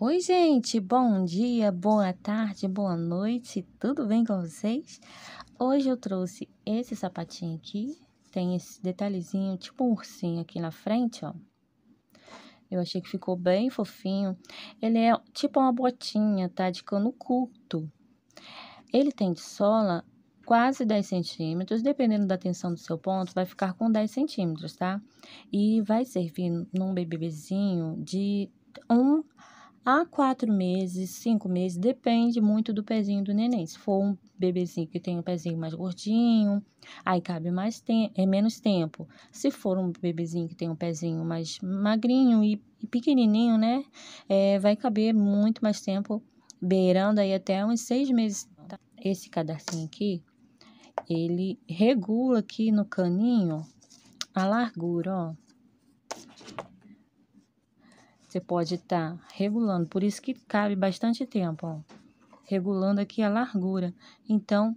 Oi, gente, bom dia, boa tarde, boa noite, tudo bem com vocês? Hoje eu trouxe esse sapatinho aqui, tem esse detalhezinho, tipo um ursinho aqui na frente, ó. Eu achei que ficou bem fofinho. Ele é tipo uma botinha, tá? De cano curto. Ele tem de sola quase 10 centímetros, dependendo da tensão do seu ponto, vai ficar com 10 centímetros, tá? E vai servir num bebezinho de um a quatro meses, cinco meses, depende muito do pezinho do neném. Se for um bebezinho que tem um pezinho mais gordinho, aí cabe mais te é menos tempo. Se for um bebezinho que tem um pezinho mais magrinho e, e pequenininho, né, é, vai caber muito mais tempo, beirando aí até uns seis meses. Tá? Esse cadarcinho aqui, ele regula aqui no caninho a largura, ó. Você pode estar tá regulando, por isso que cabe bastante tempo, ó, regulando aqui a largura. Então,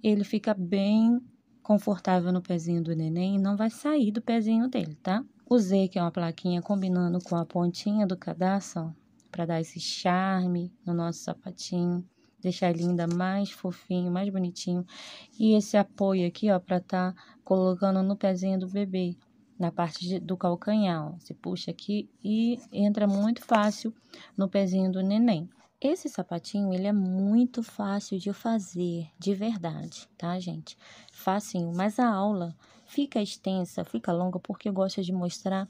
ele fica bem confortável no pezinho do neném e não vai sair do pezinho dele, tá? Usei aqui uma plaquinha combinando com a pontinha do cadarço, para dar esse charme no nosso sapatinho, deixar ele ainda mais fofinho, mais bonitinho. E esse apoio aqui, ó, para estar tá colocando no pezinho do bebê na parte de, do calcanhar. Ó. Você puxa aqui e entra muito fácil no pezinho do neném. Esse sapatinho, ele é muito fácil de fazer, de verdade, tá, gente? Facinho, mas a aula fica extensa, fica longa, porque eu gosto de mostrar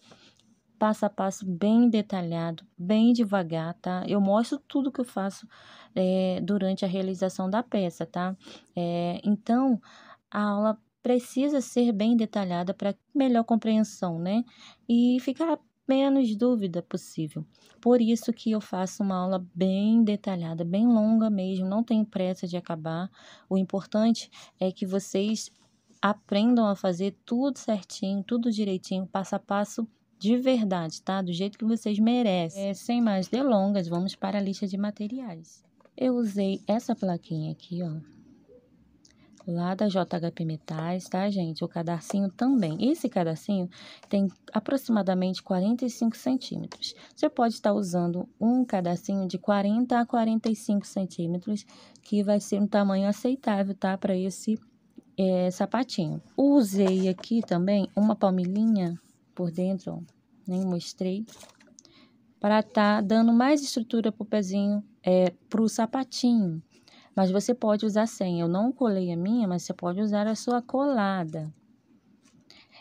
passo a passo bem detalhado, bem devagar, tá? Eu mostro tudo que eu faço é, durante a realização da peça, tá? É, então, a aula precisa ser bem detalhada para melhor compreensão, né? E ficar menos dúvida possível. Por isso que eu faço uma aula bem detalhada, bem longa mesmo, não tenho pressa de acabar. O importante é que vocês aprendam a fazer tudo certinho, tudo direitinho, passo a passo de verdade, tá? Do jeito que vocês merecem. É, sem mais delongas, vamos para a lista de materiais. Eu usei essa plaquinha aqui, ó, lá da JHP Metais, tá, gente? O cadarcinho também. Esse cadarcinho tem aproximadamente 45 centímetros. Você pode estar tá usando um cadarcinho de 40 a 45 centímetros, que vai ser um tamanho aceitável, tá? Para esse é, sapatinho. Usei aqui também uma palmilhinha por dentro, nem mostrei, para tá dando mais estrutura pro pezinho, é, pro sapatinho, mas você pode usar sem. Eu não colei a minha, mas você pode usar a sua colada.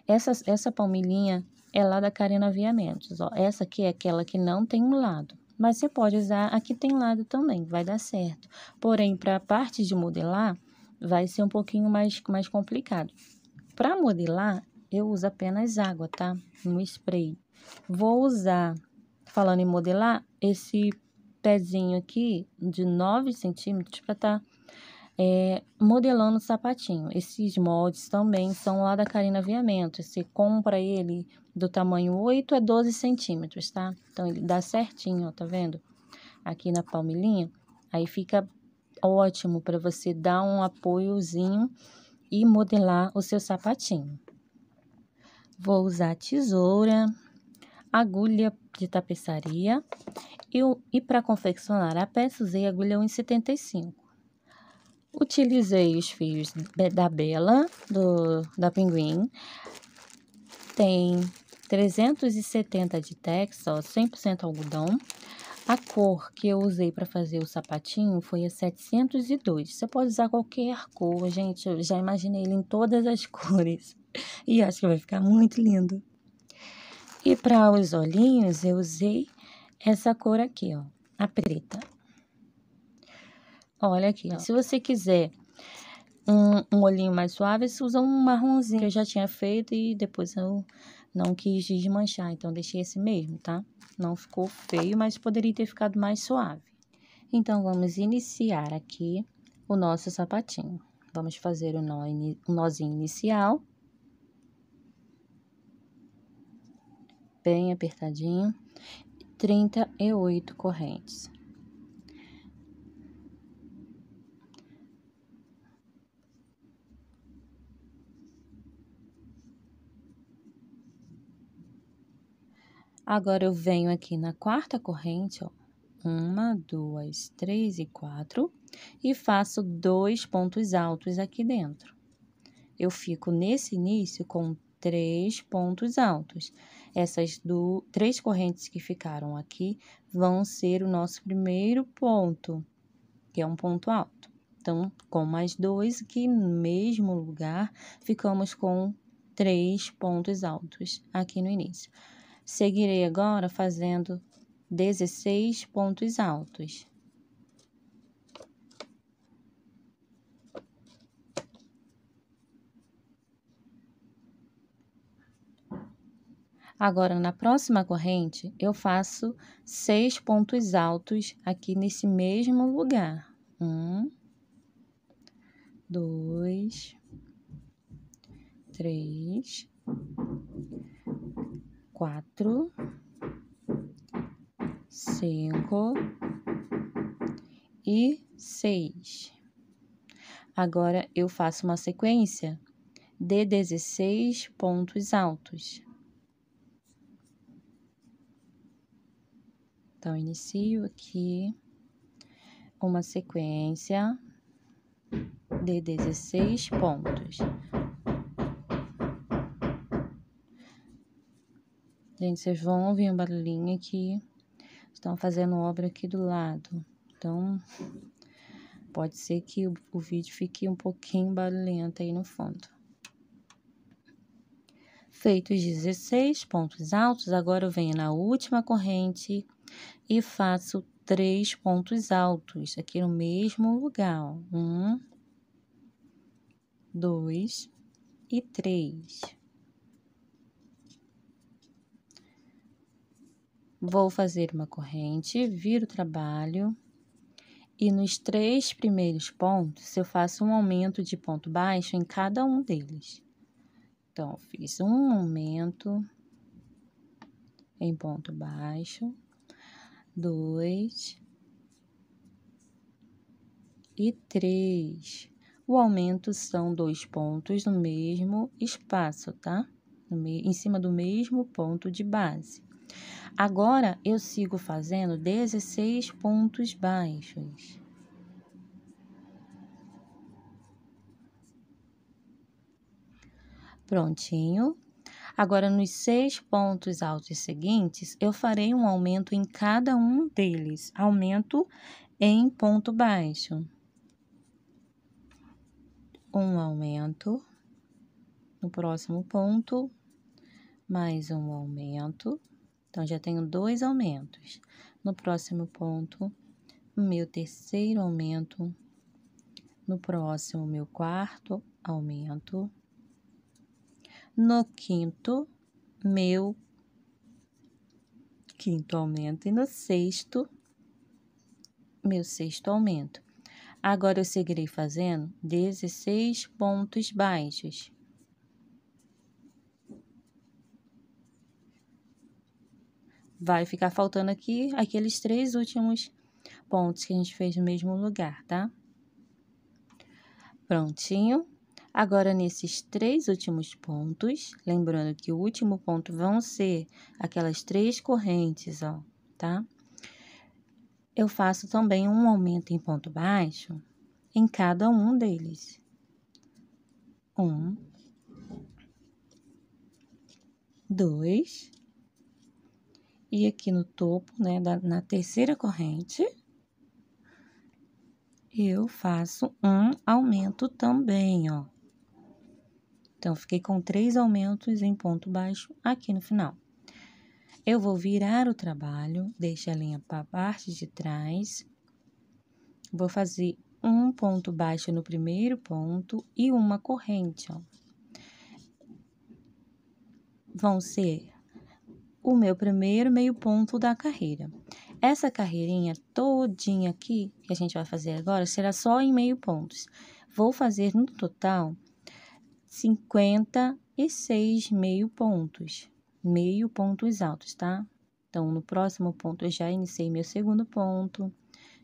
Essa, essa palmilhinha é lá da Karina Aviamentos, ó. Essa aqui é aquela que não tem um lado. Mas você pode usar a que tem lado também, vai dar certo. Porém, para a parte de modelar, vai ser um pouquinho mais, mais complicado. Para modelar, eu uso apenas água, tá? No spray. Vou usar, falando em modelar, esse pezinho aqui de 9 centímetros para estar tá, é, modelando o sapatinho. Esses moldes também são lá da Karina Viamento. Você compra ele do tamanho 8 a 12 centímetros, tá? Então, ele dá certinho, ó, tá vendo? Aqui na palmilhinha. Aí fica ótimo para você dar um apoiozinho e modelar o seu sapatinho. Vou usar a tesoura agulha de tapeçaria e, para confeccionar a peça usei agulha 1,75. Utilizei os fios da Bela, do, da Pinguim. Tem 370 de tex, ó, 100% algodão. A cor que eu usei para fazer o sapatinho foi a 702. Você pode usar qualquer cor, gente. Eu já imaginei ele em todas as cores. E acho que vai ficar muito lindo. E para os olhinhos, eu usei essa cor aqui, ó, a preta. Olha aqui, ó. se você quiser um, um olhinho mais suave, você usa um marronzinho que eu já tinha feito e depois eu não quis desmanchar, então deixei esse mesmo, tá? Não ficou feio, mas poderia ter ficado mais suave. Então, vamos iniciar aqui o nosso sapatinho. Vamos fazer o, nó, o nozinho inicial. bem apertadinho, 38 correntes. Agora, eu venho aqui na quarta corrente, ó, uma, duas, três e quatro, e faço dois pontos altos aqui dentro. Eu fico nesse início com três pontos altos. Essas do, três correntes que ficaram aqui vão ser o nosso primeiro ponto, que é um ponto alto. Então, com mais dois aqui no mesmo lugar, ficamos com três pontos altos aqui no início. Seguirei agora fazendo 16 pontos altos. Agora, na próxima corrente, eu faço seis pontos altos aqui nesse mesmo lugar. Um, dois, três, quatro, cinco e seis. Agora, eu faço uma sequência de dezesseis pontos altos. Então, inicio aqui uma sequência de 16 pontos. Gente, vocês vão ouvir um barulhinho aqui. Estão fazendo obra aqui do lado. Então, pode ser que o, o vídeo fique um pouquinho barulhento aí no fundo. Feitos 16 pontos altos, agora eu venho na última corrente e faço três pontos altos aqui no mesmo lugar. Ó. Um, dois e três. Vou fazer uma corrente, viro o trabalho e nos três primeiros pontos eu faço um aumento de ponto baixo em cada um deles. Então, fiz um aumento em ponto baixo dois e três. O aumento são dois pontos no mesmo espaço, tá? Em cima do mesmo ponto de base. Agora, eu sigo fazendo 16 pontos baixos. Prontinho, Agora, nos seis pontos altos seguintes, eu farei um aumento em cada um deles, aumento em ponto baixo. Um aumento no próximo ponto, mais um aumento. Então, já tenho dois aumentos. No próximo ponto, meu terceiro aumento. No próximo, meu quarto aumento. No quinto, meu. Quinto aumento. E no sexto, meu sexto aumento. Agora eu seguirei fazendo 16 pontos baixos. Vai ficar faltando aqui aqueles três últimos pontos que a gente fez no mesmo lugar, tá? Prontinho. Agora, nesses três últimos pontos, lembrando que o último ponto vão ser aquelas três correntes, ó, tá? Eu faço também um aumento em ponto baixo em cada um deles. Um, dois, e aqui no topo, né, da, na terceira corrente, eu faço um aumento também, ó. Então, fiquei com três aumentos em ponto baixo aqui no final. Eu vou virar o trabalho, deixo a linha para a parte de trás. Vou fazer um ponto baixo no primeiro ponto e uma corrente, ó. Vão ser o meu primeiro meio ponto da carreira. Essa carreirinha todinha aqui, que a gente vai fazer agora, será só em meio pontos. Vou fazer no total 56 meio pontos, meio pontos altos, tá? Então, no próximo ponto, eu já iniciei meu segundo ponto,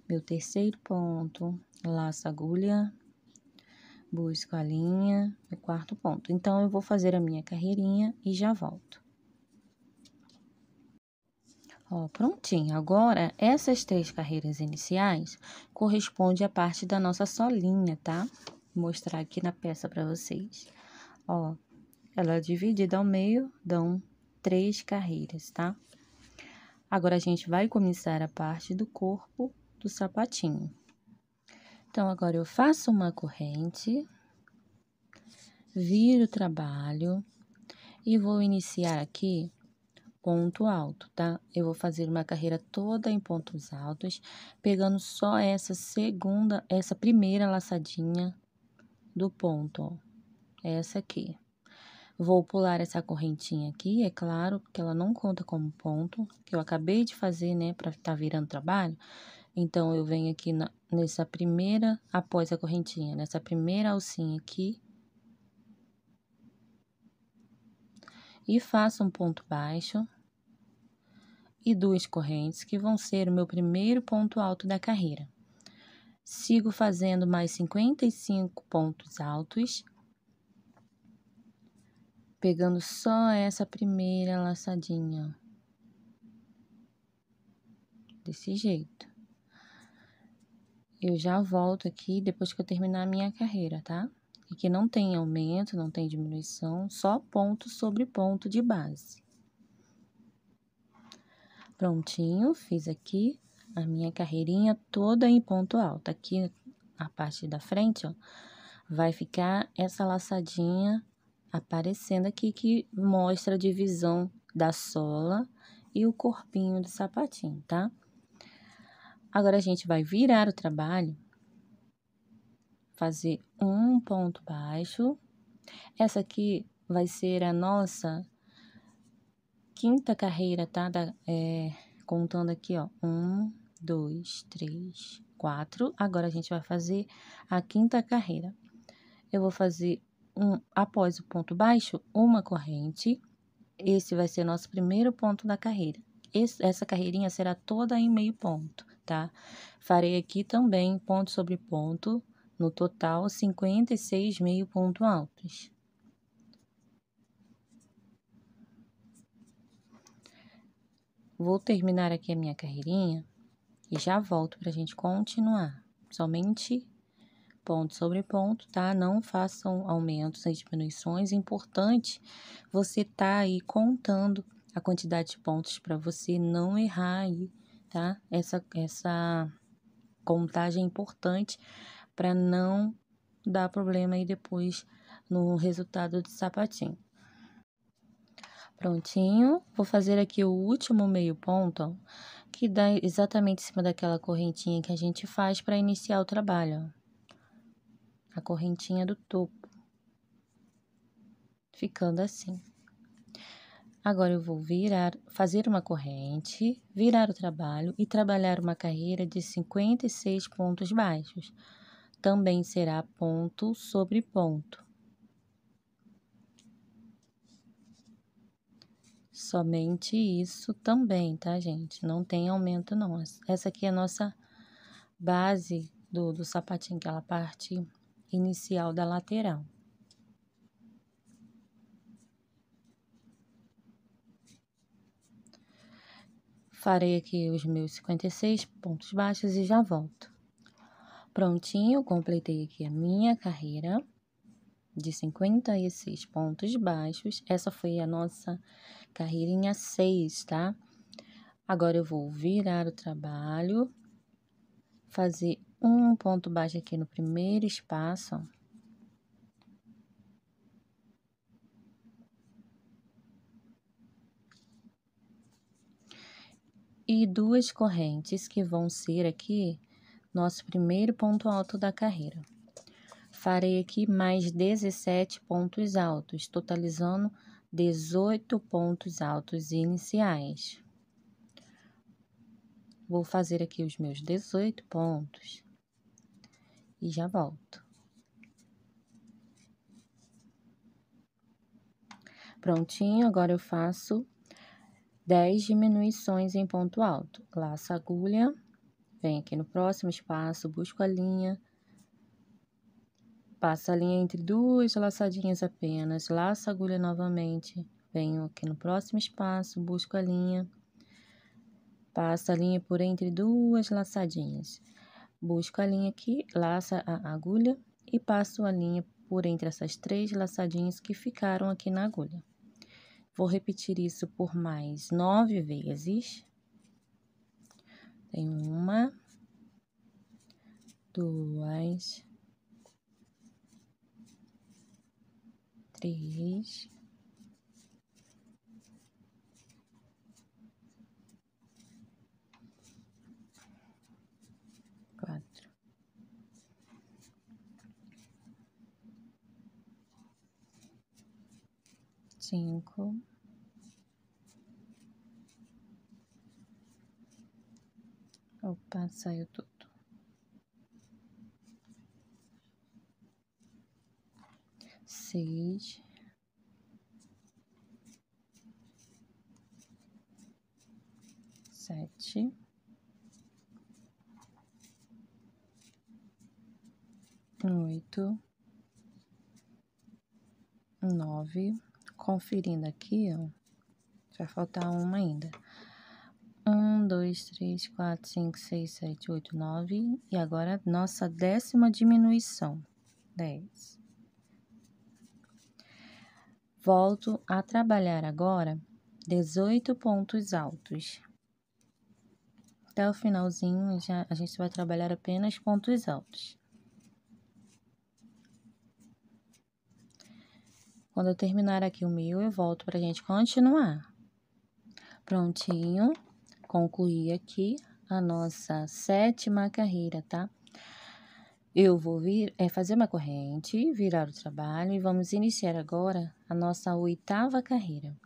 meu terceiro ponto, laço agulha, busco a linha, meu quarto ponto. Então, eu vou fazer a minha carreirinha e já volto. Ó, prontinho. Agora, essas três carreiras iniciais correspondem à parte da nossa solinha, tá? Tá? mostrar aqui na peça para vocês. Ó, ela é dividida ao meio, dão três carreiras, tá? Agora, a gente vai começar a parte do corpo do sapatinho. Então, agora eu faço uma corrente, viro o trabalho e vou iniciar aqui ponto alto, tá? Eu vou fazer uma carreira toda em pontos altos, pegando só essa segunda, essa primeira laçadinha do ponto, ó. É essa aqui. Vou pular essa correntinha aqui, é claro, porque ela não conta como ponto, que eu acabei de fazer, né, pra tá virando trabalho. Então, eu venho aqui na, nessa primeira, após a correntinha, nessa primeira alcinha aqui. E faço um ponto baixo. E duas correntes, que vão ser o meu primeiro ponto alto da carreira. Sigo fazendo mais 55 pontos altos. Pegando só essa primeira laçadinha. Desse jeito. Eu já volto aqui depois que eu terminar a minha carreira, tá? Aqui não tem aumento, não tem diminuição, só ponto sobre ponto de base. Prontinho, fiz aqui a minha carreirinha toda em ponto alto. Aqui, a parte da frente, ó, vai ficar essa laçadinha aparecendo aqui que mostra a divisão da sola e o corpinho do sapatinho, tá? Agora, a gente vai virar o trabalho, fazer um ponto baixo. Essa aqui vai ser a nossa quinta carreira, tá? Da, é, contando aqui, ó. Um, dois, três, quatro. Agora a gente vai fazer a quinta carreira. Eu vou fazer um após o ponto baixo, uma corrente. Esse vai ser nosso primeiro ponto da carreira. Esse, essa carreirinha será toda em meio ponto, tá? Farei aqui também ponto sobre ponto, no total 56 meio ponto altos. Vou terminar aqui a minha carreirinha e já volto para a gente continuar. Somente ponto sobre ponto, tá? Não façam aumentos e diminuições. importante você tá aí contando a quantidade de pontos para você não errar aí, tá? Essa, essa contagem é importante para não dar problema aí depois no resultado do sapatinho. Prontinho, vou fazer aqui o último meio ponto, ó que dá exatamente em cima daquela correntinha que a gente faz para iniciar o trabalho. A correntinha do topo. Ficando assim. Agora eu vou virar, fazer uma corrente, virar o trabalho e trabalhar uma carreira de 56 pontos baixos. Também será ponto sobre ponto. Somente isso também, tá, gente? Não tem aumento, não. Essa aqui é a nossa base do, do sapatinho, aquela parte inicial da lateral. Farei aqui os meus 56 pontos baixos e já volto. Prontinho, completei aqui a minha carreira de 56 pontos baixos. Essa foi a nossa carreirinha 6, tá? Agora eu vou virar o trabalho, fazer um ponto baixo aqui no primeiro espaço, E duas correntes que vão ser aqui nosso primeiro ponto alto da carreira farei aqui mais 17 pontos altos, totalizando 18 pontos altos iniciais. Vou fazer aqui os meus 18 pontos e já volto. Prontinho, agora eu faço 10 diminuições em ponto alto. Laço a agulha, venho aqui no próximo espaço, busco a linha, Passa a linha entre duas laçadinhas apenas, laço a agulha novamente, venho aqui no próximo espaço, busco a linha, passa a linha por entre duas laçadinhas, busco a linha aqui, laça a agulha e passo a linha por entre essas três laçadinhas que ficaram aqui na agulha. Vou repetir isso por mais nove vezes. Tem uma, duas, três. Quatro. Cinco. Opa, saiu tudo. seis. Sete. Oito. Nove. Conferindo aqui, ó. Vai faltar uma ainda. Um, dois, três, quatro, cinco, seis, sete, oito, nove. E agora, nossa décima diminuição. Dez. Volto a trabalhar agora 18 pontos altos. Até o finalzinho, já, a gente vai trabalhar apenas pontos altos. Quando eu terminar aqui o meu, eu volto para a gente continuar. Prontinho, concluí aqui a nossa sétima carreira, tá? Eu vou vir, é fazer uma corrente, virar o trabalho e vamos iniciar agora a nossa oitava carreira.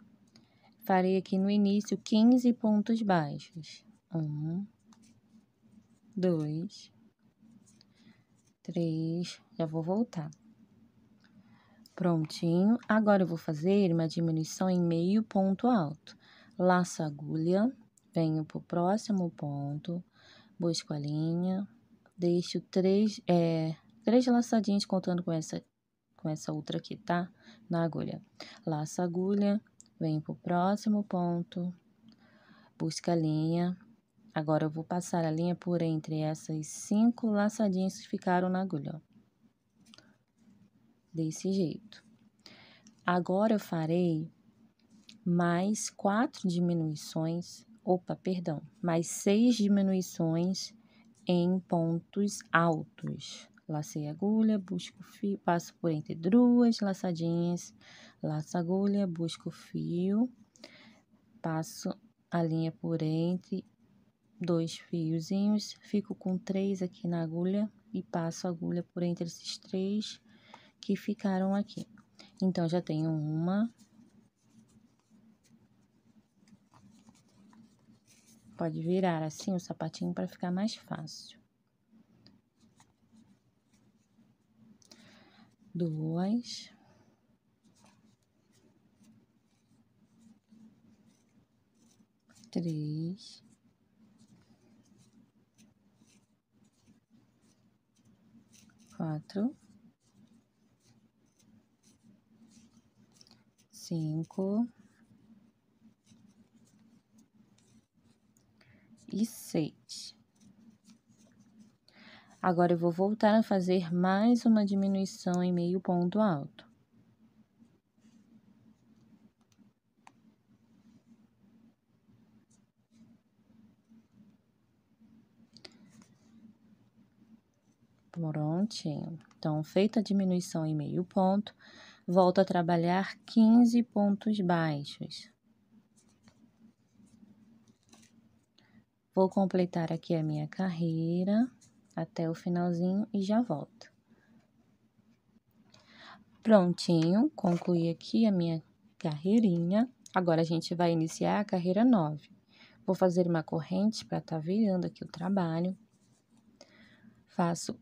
Farei aqui no início 15 pontos baixos. Um, dois, três, já vou voltar. Prontinho. Agora eu vou fazer uma diminuição em meio ponto alto. Laço a agulha, venho pro próximo ponto, busco a linha, deixo três, é, três laçadinhas contando com essa, com essa outra aqui, tá? Na agulha. Laça a agulha, venho pro próximo ponto, busca a linha. Agora, eu vou passar a linha por entre essas cinco laçadinhas que ficaram na agulha, ó. Desse jeito. Agora, eu farei mais quatro diminuições, opa, perdão, mais seis diminuições em pontos altos. Lacei agulha, busco fio, passo por entre duas laçadinhas, laço agulha, busco fio, passo a linha por entre dois fiozinhos, fico com três aqui na agulha e passo a agulha por entre esses três que ficaram aqui. Então, já tenho uma, pode virar assim o sapatinho para ficar mais fácil. Duas. Três. Quatro. Cinco. e 6. Agora, eu vou voltar a fazer mais uma diminuição em meio ponto alto. Prontinho. Então, feita a diminuição em meio ponto, volto a trabalhar 15 pontos baixos. Vou completar aqui a minha carreira até o finalzinho e já volto. Prontinho, concluí aqui a minha carreirinha. Agora, a gente vai iniciar a carreira 9. Vou fazer uma corrente para estar tá virando aqui o trabalho. Faço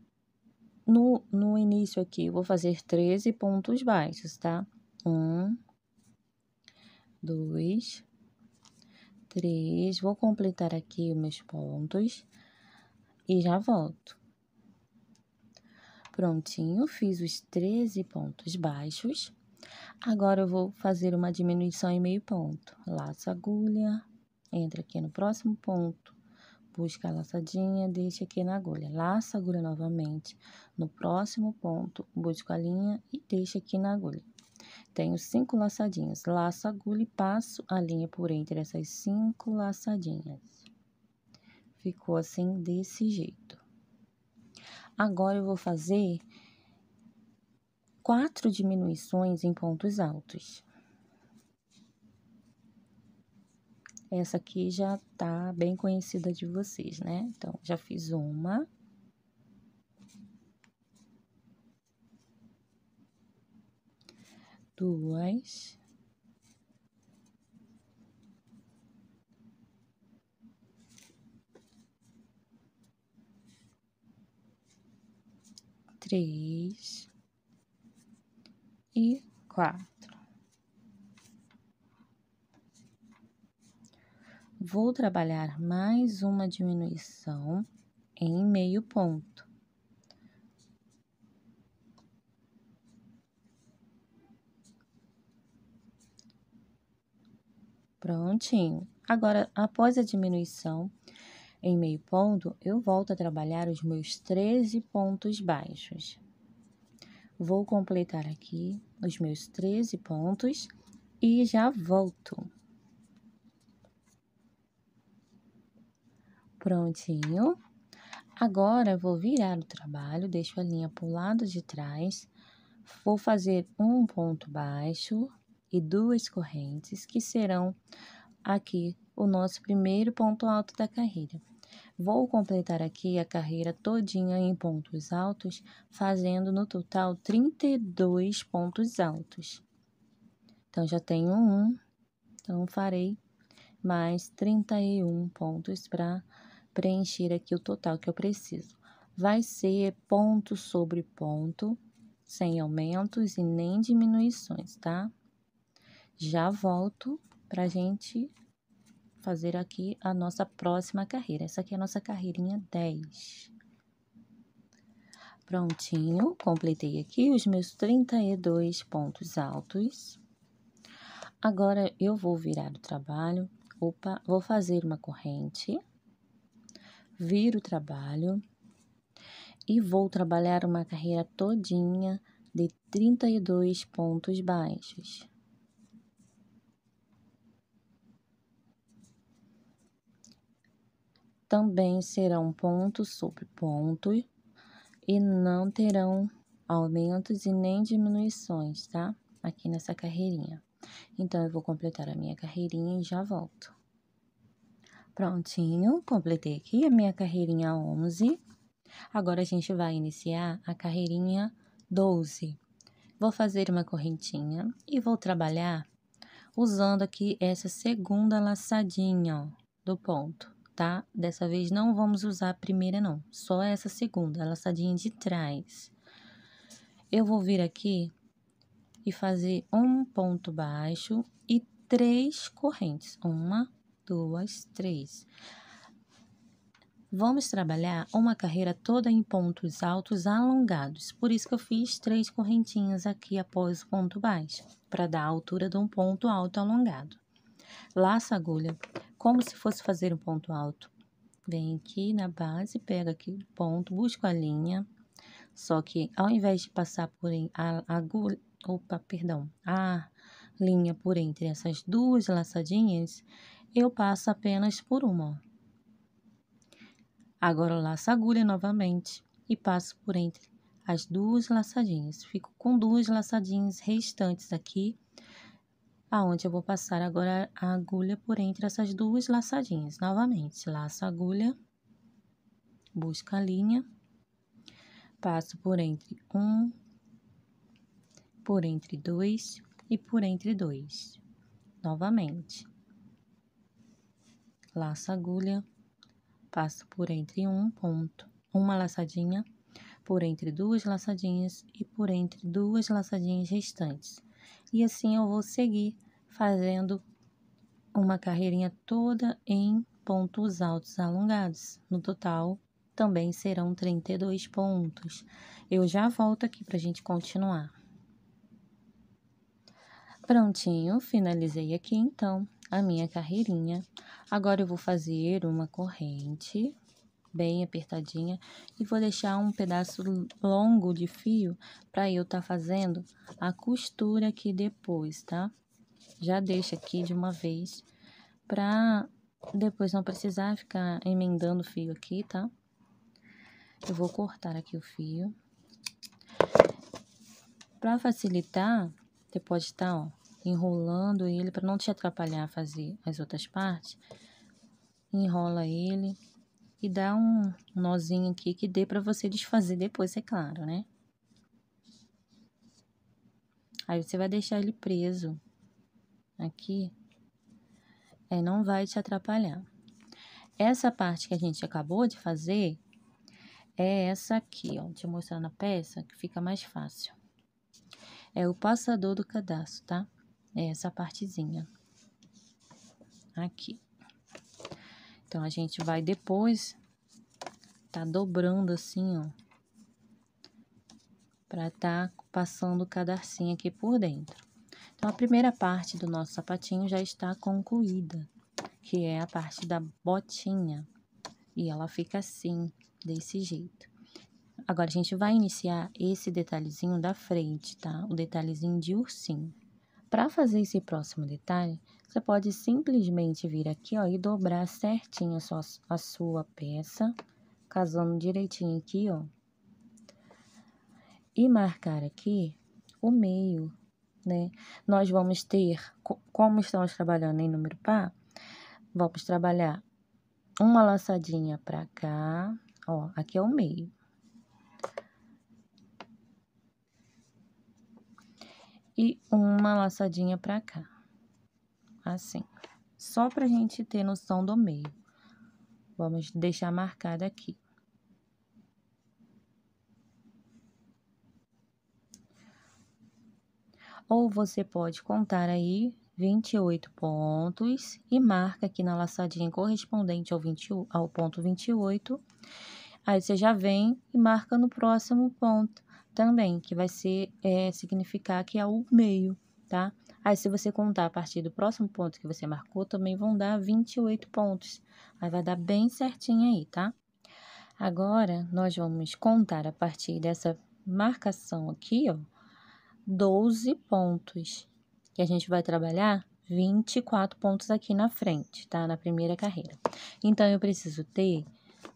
no, no início aqui, vou fazer 13 pontos baixos, tá? Um, dois, três. Vou completar aqui meus pontos e já volto. Prontinho, fiz os 13 pontos baixos. Agora, eu vou fazer uma diminuição em meio ponto. Laço agulha, entra aqui no próximo ponto, busca a laçadinha, deixa aqui na agulha. Laça agulha novamente, no próximo ponto, busca a linha e deixa aqui na agulha tenho cinco laçadinhas. Laço a agulha e passo a linha por entre essas cinco laçadinhas. Ficou assim desse jeito. Agora, eu vou fazer quatro diminuições em pontos altos. Essa aqui já tá bem conhecida de vocês, né? Então, já fiz uma. duas, três e quatro. Vou trabalhar mais uma diminuição em meio ponto. Prontinho. Agora, após a diminuição em meio ponto, eu volto a trabalhar os meus 13 pontos baixos. Vou completar aqui os meus 13 pontos e já volto. Prontinho. Agora, vou virar o trabalho, deixo a linha para o lado de trás, vou fazer um ponto baixo, e duas correntes, que serão aqui o nosso primeiro ponto alto da carreira. Vou completar aqui a carreira todinha em pontos altos, fazendo no total 32 pontos altos. Então, já tenho um, então farei mais 31 pontos para preencher aqui o total que eu preciso. Vai ser ponto sobre ponto, sem aumentos e nem diminuições, tá? Já volto para a gente fazer aqui a nossa próxima carreira. Essa aqui é a nossa carreirinha 10. Prontinho, completei aqui os meus 32 pontos altos. Agora, eu vou virar o trabalho. Opa, vou fazer uma corrente. Viro o trabalho. E vou trabalhar uma carreira todinha de 32 pontos baixos. também serão ponto sobre ponto e não terão aumentos e nem diminuições, tá? Aqui nessa carreirinha. Então, eu vou completar a minha carreirinha e já volto. Prontinho, completei aqui a minha carreirinha 11. Agora, a gente vai iniciar a carreirinha 12. Vou fazer uma correntinha e vou trabalhar usando aqui essa segunda laçadinha, ó, do ponto tá? Dessa vez não vamos usar a primeira, não. Só essa segunda, a laçadinha de trás. Eu vou vir aqui e fazer um ponto baixo e três correntes. Uma, duas, três. Vamos trabalhar uma carreira toda em pontos altos alongados. Por isso que eu fiz três correntinhas aqui após o ponto baixo, para dar a altura de um ponto alto alongado. Laça agulha como se fosse fazer um ponto alto. Vem aqui na base, pega aqui o ponto, busca a linha, só que ao invés de passar por a agulha, opa, perdão, a linha por entre essas duas laçadinhas, eu passo apenas por uma. Agora eu laço a agulha novamente e passo por entre as duas laçadinhas. Fico com duas laçadinhas restantes aqui aonde eu vou passar agora a agulha por entre essas duas laçadinhas. Novamente, laço a agulha, busco a linha, passo por entre um, por entre dois e por entre dois. Novamente, laço a agulha, passo por entre um ponto, uma laçadinha, por entre duas laçadinhas e por entre duas laçadinhas restantes e assim eu vou seguir fazendo uma carreirinha toda em pontos altos alongados. No total, também serão 32 pontos. Eu já volto aqui para a gente continuar. Prontinho, finalizei aqui então a minha carreirinha. Agora eu vou fazer uma corrente bem apertadinha e vou deixar um pedaço longo de fio para eu estar tá fazendo a costura aqui depois, tá? Já deixa aqui de uma vez para depois não precisar ficar emendando o fio aqui, tá? Eu vou cortar aqui o fio. Para facilitar, você pode estar, tá, enrolando ele para não te atrapalhar a fazer as outras partes. Enrola ele e dá um nozinho aqui que dê para você desfazer depois, é claro, né? Aí você vai deixar ele preso aqui, é, não vai te atrapalhar. Essa parte que a gente acabou de fazer é essa aqui, ó. Deixa eu mostrar na peça que fica mais fácil. É o passador do cadastro, tá? É essa partezinha. Aqui. Então, a gente vai depois tá dobrando assim, ó. Pra tá passando o cadarcinho aqui por dentro. Então, a primeira parte do nosso sapatinho já está concluída, que é a parte da botinha. E ela fica assim, desse jeito. Agora, a gente vai iniciar esse detalhezinho da frente, tá? O detalhezinho de ursinho. Para fazer esse próximo detalhe, você pode simplesmente vir aqui ó, e dobrar certinho a sua, a sua peça, casando direitinho aqui, ó. E marcar aqui o meio, né? Nós vamos ter, como estamos trabalhando em número par, vamos trabalhar uma laçadinha para cá, ó, aqui é o meio. e uma laçadinha pra cá. Assim. Só pra gente ter noção do meio. Vamos deixar marcado aqui. Ou você pode contar aí 28 pontos e marca aqui na laçadinha correspondente ao, 20, ao ponto 28. Aí, você já vem e marca no próximo ponto também, que vai ser é, significar que é o meio, tá? Aí, se você contar a partir do próximo ponto que você marcou, também vão dar 28 pontos. Aí, vai dar bem certinho aí, tá? Agora, nós vamos contar a partir dessa marcação aqui, ó, 12 pontos. Que a gente vai trabalhar 24 pontos aqui na frente, tá? Na primeira carreira. Então, eu preciso ter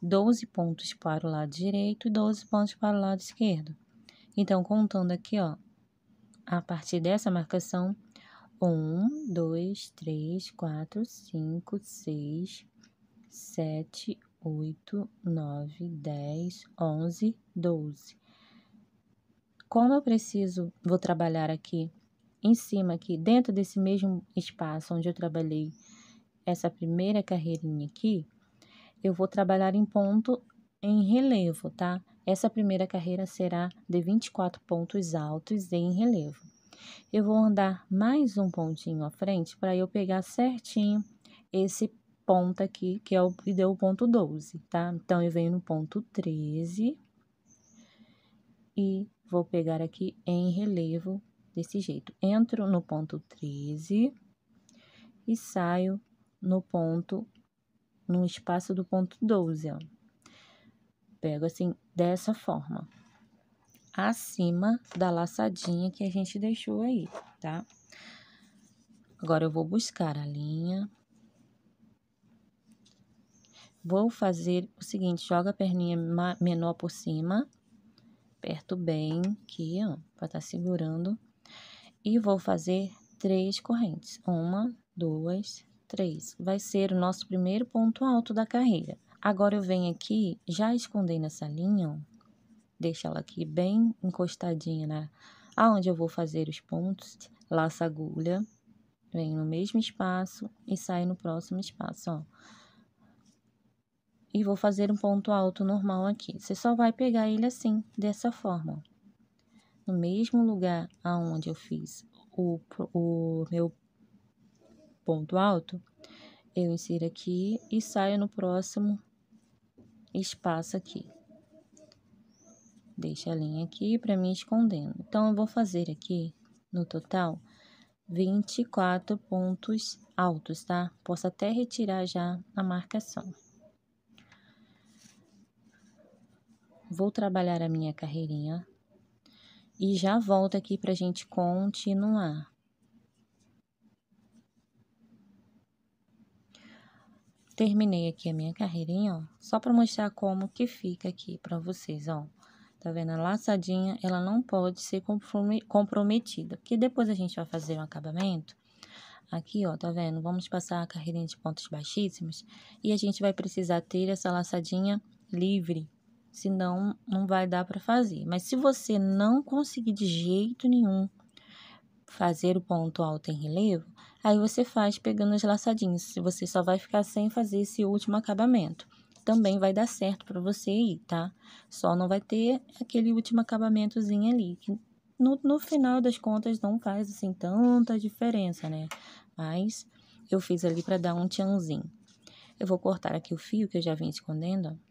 12 pontos para o lado direito e 12 pontos para o lado esquerdo. Então, contando aqui, ó, a partir dessa marcação, 1, 2, 3, 4, 5, 6, 7, 8, 9, 10, 11, 12. Como eu preciso, vou trabalhar aqui em cima, aqui dentro desse mesmo espaço onde eu trabalhei essa primeira carreirinha aqui, eu vou trabalhar em ponto em relevo, tá? Essa primeira carreira será de 24 pontos altos em relevo. Eu vou andar mais um pontinho à frente para eu pegar certinho esse ponto aqui, que é o que deu o ponto 12, tá? Então, eu venho no ponto 13 e vou pegar aqui em relevo desse jeito. Entro no ponto 13 e saio no ponto, no espaço do ponto 12, ó. Pego assim, dessa forma. Acima da laçadinha que a gente deixou aí, tá? Agora, eu vou buscar a linha. Vou fazer o seguinte, joga a perninha menor por cima, aperto bem aqui, ó, pra tá segurando. E vou fazer três correntes. Uma, duas, três. Vai ser o nosso primeiro ponto alto da carreira. Agora eu venho aqui, já escondei nessa linha, ó, deixo ela aqui bem encostadinha na né? aonde eu vou fazer os pontos, laço a agulha, venho no mesmo espaço e saio no próximo espaço, ó. E vou fazer um ponto alto normal aqui. Você só vai pegar ele assim, dessa forma, ó. No mesmo lugar aonde eu fiz o, o meu ponto alto, eu insiro aqui e saio no próximo espaço aqui. Deixa a linha aqui para mim escondendo. Então, eu vou fazer aqui, no total, 24 pontos altos, tá? Posso até retirar já a marcação. Vou trabalhar a minha carreirinha e já volto aqui pra gente continuar. Terminei aqui a minha carreirinha, ó, só para mostrar como que fica aqui para vocês, ó. Tá vendo? A laçadinha, ela não pode ser comprometida, porque depois a gente vai fazer um acabamento. Aqui, ó, tá vendo? Vamos passar a carreirinha de pontos baixíssimos e a gente vai precisar ter essa laçadinha livre, senão não vai dar para fazer. Mas se você não conseguir de jeito nenhum fazer o ponto alto em relevo, aí você faz pegando as laçadinhas. Você só vai ficar sem fazer esse último acabamento. Também vai dar certo para você aí, tá? Só não vai ter aquele último acabamentozinho ali, que no, no final das contas não faz assim tanta diferença, né? Mas eu fiz ali para dar um tchanzinho. Eu vou cortar aqui o fio que eu já vim escondendo, ó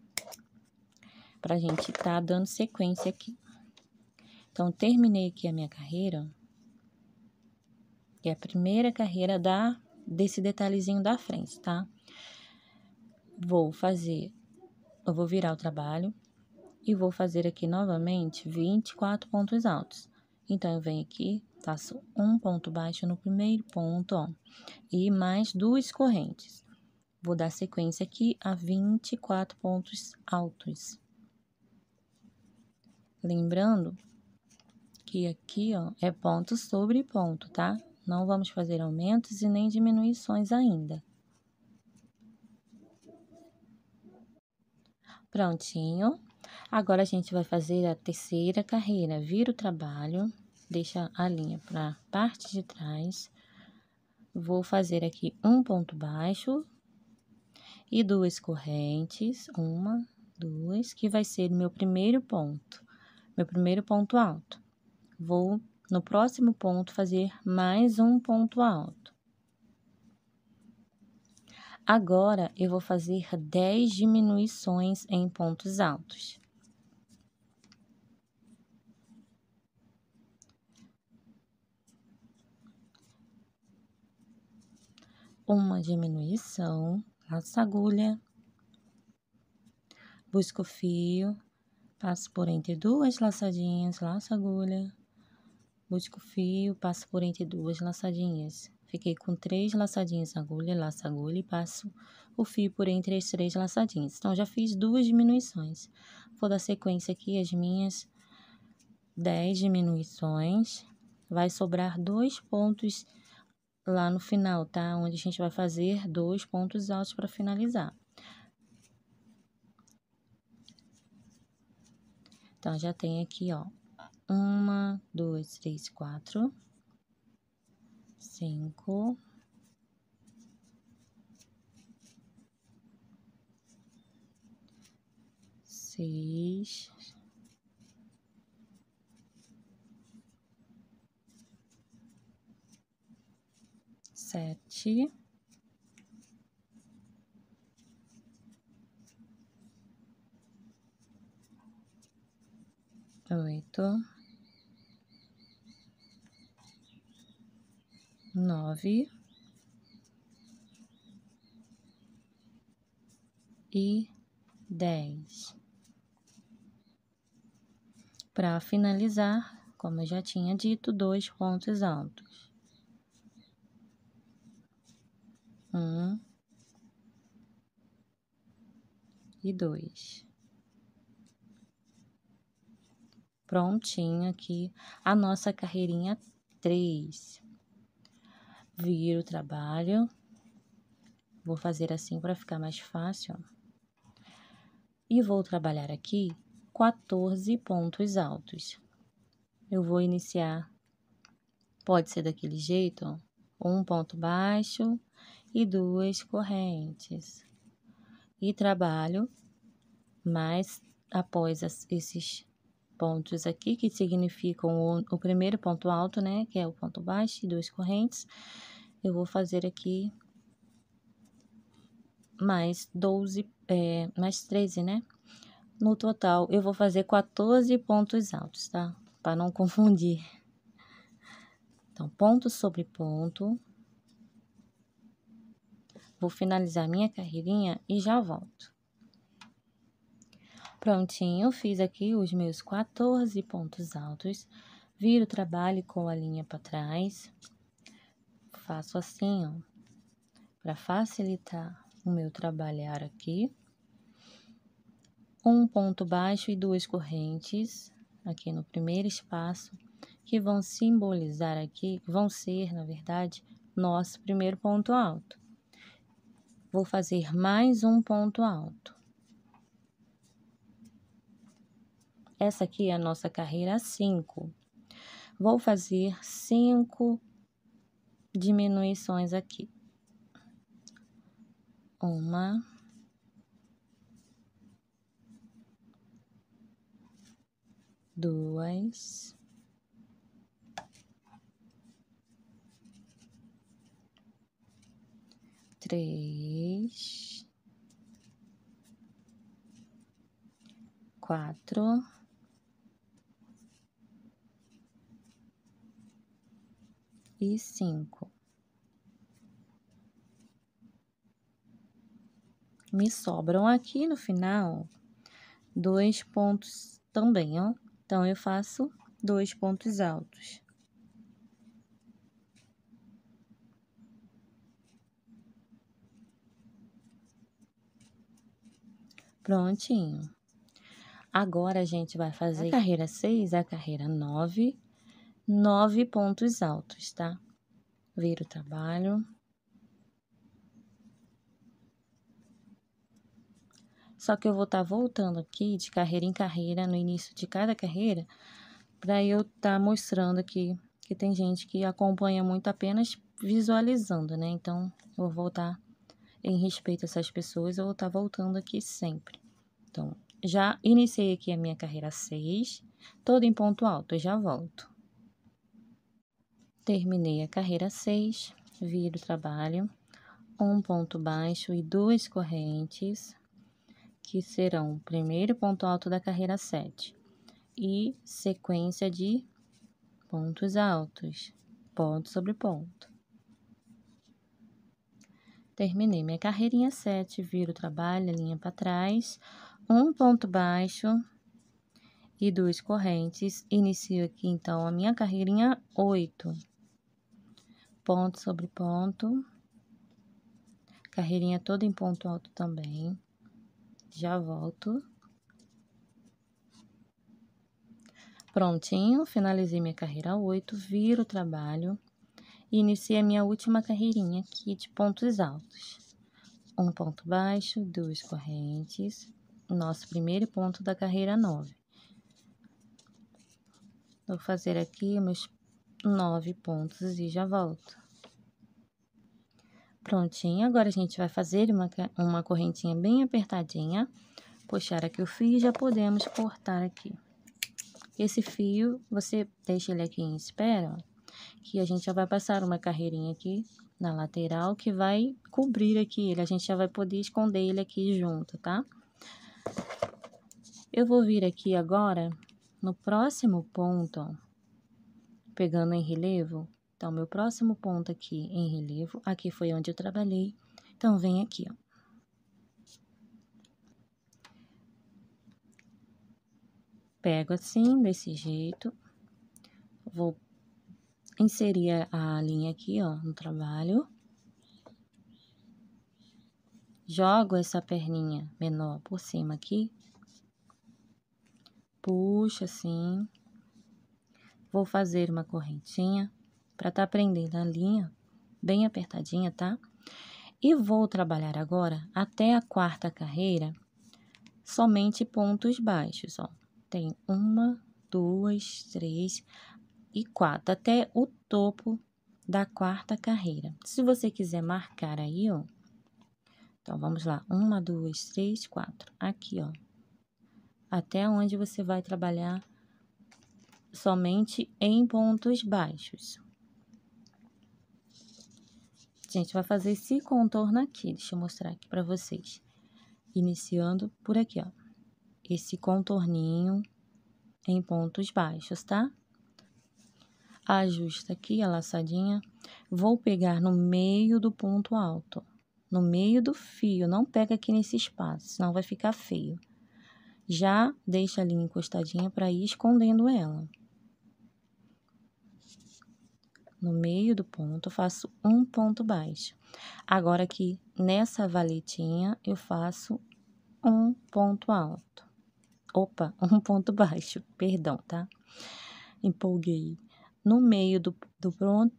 pra gente tá dando sequência aqui. Então, terminei aqui a minha carreira, que é a primeira carreira da desse detalhezinho da frente, tá? Vou fazer, eu vou virar o trabalho e vou fazer aqui novamente 24 pontos altos. Então, eu venho aqui, faço um ponto baixo no primeiro ponto, ó, e mais duas correntes. Vou dar sequência aqui a 24 pontos altos. Lembrando que aqui, ó, é ponto sobre ponto, tá? Não vamos fazer aumentos e nem diminuições ainda. Prontinho. Agora a gente vai fazer a terceira carreira. Vira o trabalho, deixa a linha para a parte de trás. Vou fazer aqui um ponto baixo e duas correntes. Uma, duas, que vai ser meu primeiro ponto, meu primeiro ponto alto. Vou no próximo ponto, fazer mais um ponto alto. Agora, eu vou fazer 10 diminuições em pontos altos. Uma diminuição, laço agulha, busco o fio, passo por entre duas laçadinhas, laço agulha, Busco fio, passo por entre duas laçadinhas. Fiquei com três laçadinhas agulha, laço agulha e passo o fio por entre as três laçadinhas. Então, já fiz duas diminuições. Vou dar sequência aqui as minhas dez diminuições. Vai sobrar dois pontos lá no final, tá? Onde a gente vai fazer dois pontos altos para finalizar. Então, já tem aqui, ó, uma, dois, três, quatro, cinco, seis, sete, oito. nove e dez. Para finalizar, como eu já tinha dito, dois pontos altos. Um e dois. Prontinho aqui a nossa carreirinha três vir o trabalho. Vou fazer assim para ficar mais fácil. E vou trabalhar aqui 14 pontos altos. Eu vou iniciar, pode ser daquele jeito, um ponto baixo e duas correntes. E trabalho mais após esses pontos aqui que significam o, o primeiro ponto alto, né, que é o ponto baixo e duas correntes. Eu vou fazer aqui mais 12, é, mais 13, né? No total, eu vou fazer 14 pontos altos, tá? Para não confundir. Então, ponto sobre ponto. Vou finalizar minha carreirinha e já volto. Prontinho, fiz aqui os meus 14 pontos altos, viro o trabalho com a linha para trás, faço assim, ó, para facilitar o meu trabalhar aqui. Um ponto baixo e duas correntes aqui no primeiro espaço, que vão simbolizar aqui, vão ser, na verdade, nosso primeiro ponto alto. Vou fazer mais um ponto alto Essa aqui é a nossa carreira 5. Vou fazer cinco diminuições aqui. Uma. Duas. Três. Quatro. e cinco. Me sobram aqui no final dois pontos também, ó. Então, eu faço dois pontos altos. Prontinho. Agora, a gente vai fazer a carreira 6, a carreira 9 nove pontos altos, tá? Ver o trabalho. Só que eu vou estar tá voltando aqui de carreira em carreira, no início de cada carreira, para eu estar tá mostrando aqui que tem gente que acompanha muito apenas visualizando, né? Então, eu vou voltar em respeito a essas pessoas, eu vou estar tá voltando aqui sempre. Então, já iniciei aqui a minha carreira 6, toda em ponto alto, eu já volto. Terminei a carreira 6, viro trabalho, um ponto baixo e duas correntes, que serão o primeiro ponto alto da carreira 7 e sequência de pontos altos, ponto sobre ponto. Terminei minha carreirinha 7, viro o trabalho, linha para trás, um ponto baixo e duas correntes. Inicio aqui, então, a minha carreirinha 8 ponto sobre ponto. Carreirinha toda em ponto alto também. Já volto. Prontinho, finalizei minha carreira 8, viro o trabalho e iniciei a minha última carreirinha aqui de pontos altos. Um ponto baixo, duas correntes, nosso primeiro ponto da carreira 9. Vou fazer aqui meus nove pontos e já volto. Prontinho, agora a gente vai fazer uma, uma correntinha bem apertadinha, puxar aqui o fio e já podemos cortar aqui. Esse fio, você deixa ele aqui em espera, que a gente já vai passar uma carreirinha aqui na lateral, que vai cobrir aqui ele, a gente já vai poder esconder ele aqui junto, tá? Eu vou vir aqui agora, no próximo ponto, ó, pegando em relevo. Então, meu próximo ponto aqui em relevo, aqui foi onde eu trabalhei. Então, vem aqui, ó. Pego assim, desse jeito. Vou inserir a linha aqui, ó, no trabalho. Jogo essa perninha menor por cima aqui. Puxa assim. Vou fazer uma correntinha para estar tá prendendo a linha bem apertadinha, tá? E vou trabalhar agora até a quarta carreira somente pontos baixos, ó. Tem uma, duas, três e quatro, até o topo da quarta carreira. Se você quiser marcar aí, ó. Então, vamos lá. Uma, duas, três, quatro. Aqui, ó. Até onde você vai trabalhar somente em pontos baixos. A gente vai fazer esse contorno aqui, deixa eu mostrar aqui para vocês. Iniciando por aqui, ó. Esse contorninho em pontos baixos, tá? Ajusta aqui a laçadinha. Vou pegar no meio do ponto alto, no meio do fio. Não pega aqui nesse espaço, senão vai ficar feio. Já deixa ali encostadinha para ir escondendo ela no meio do ponto, faço um ponto baixo. Agora aqui nessa valetinha, eu faço um ponto alto. Opa, um ponto baixo, perdão, tá? Empolguei. No meio do, do,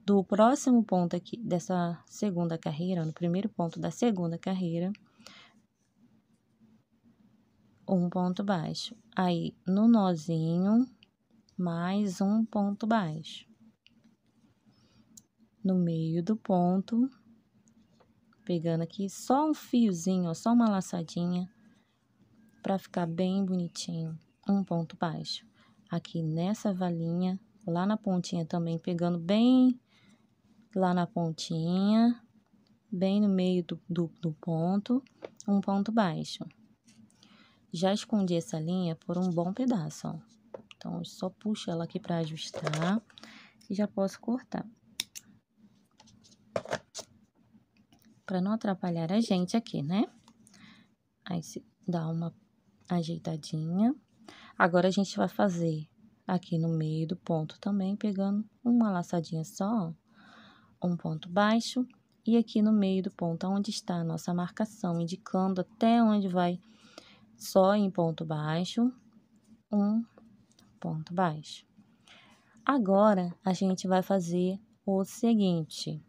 do próximo ponto aqui, dessa segunda carreira, no primeiro ponto da segunda carreira, um ponto baixo. Aí, no nozinho, mais um ponto baixo no meio do ponto, pegando aqui só um fiozinho, ó, só uma laçadinha, para ficar bem bonitinho, um ponto baixo. Aqui nessa valinha, lá na pontinha também, pegando bem lá na pontinha, bem no meio do, do, do ponto, um ponto baixo. Já escondi essa linha por um bom pedaço, ó. Então, só puxo ela aqui para ajustar e já posso cortar. para não atrapalhar a gente aqui, né? Aí se dá uma ajeitadinha. Agora, a gente vai fazer aqui no meio do ponto também, pegando uma laçadinha só, um ponto baixo. E aqui no meio do ponto, onde está a nossa marcação, indicando até onde vai só em ponto baixo, um ponto baixo. Agora, a gente vai fazer o seguinte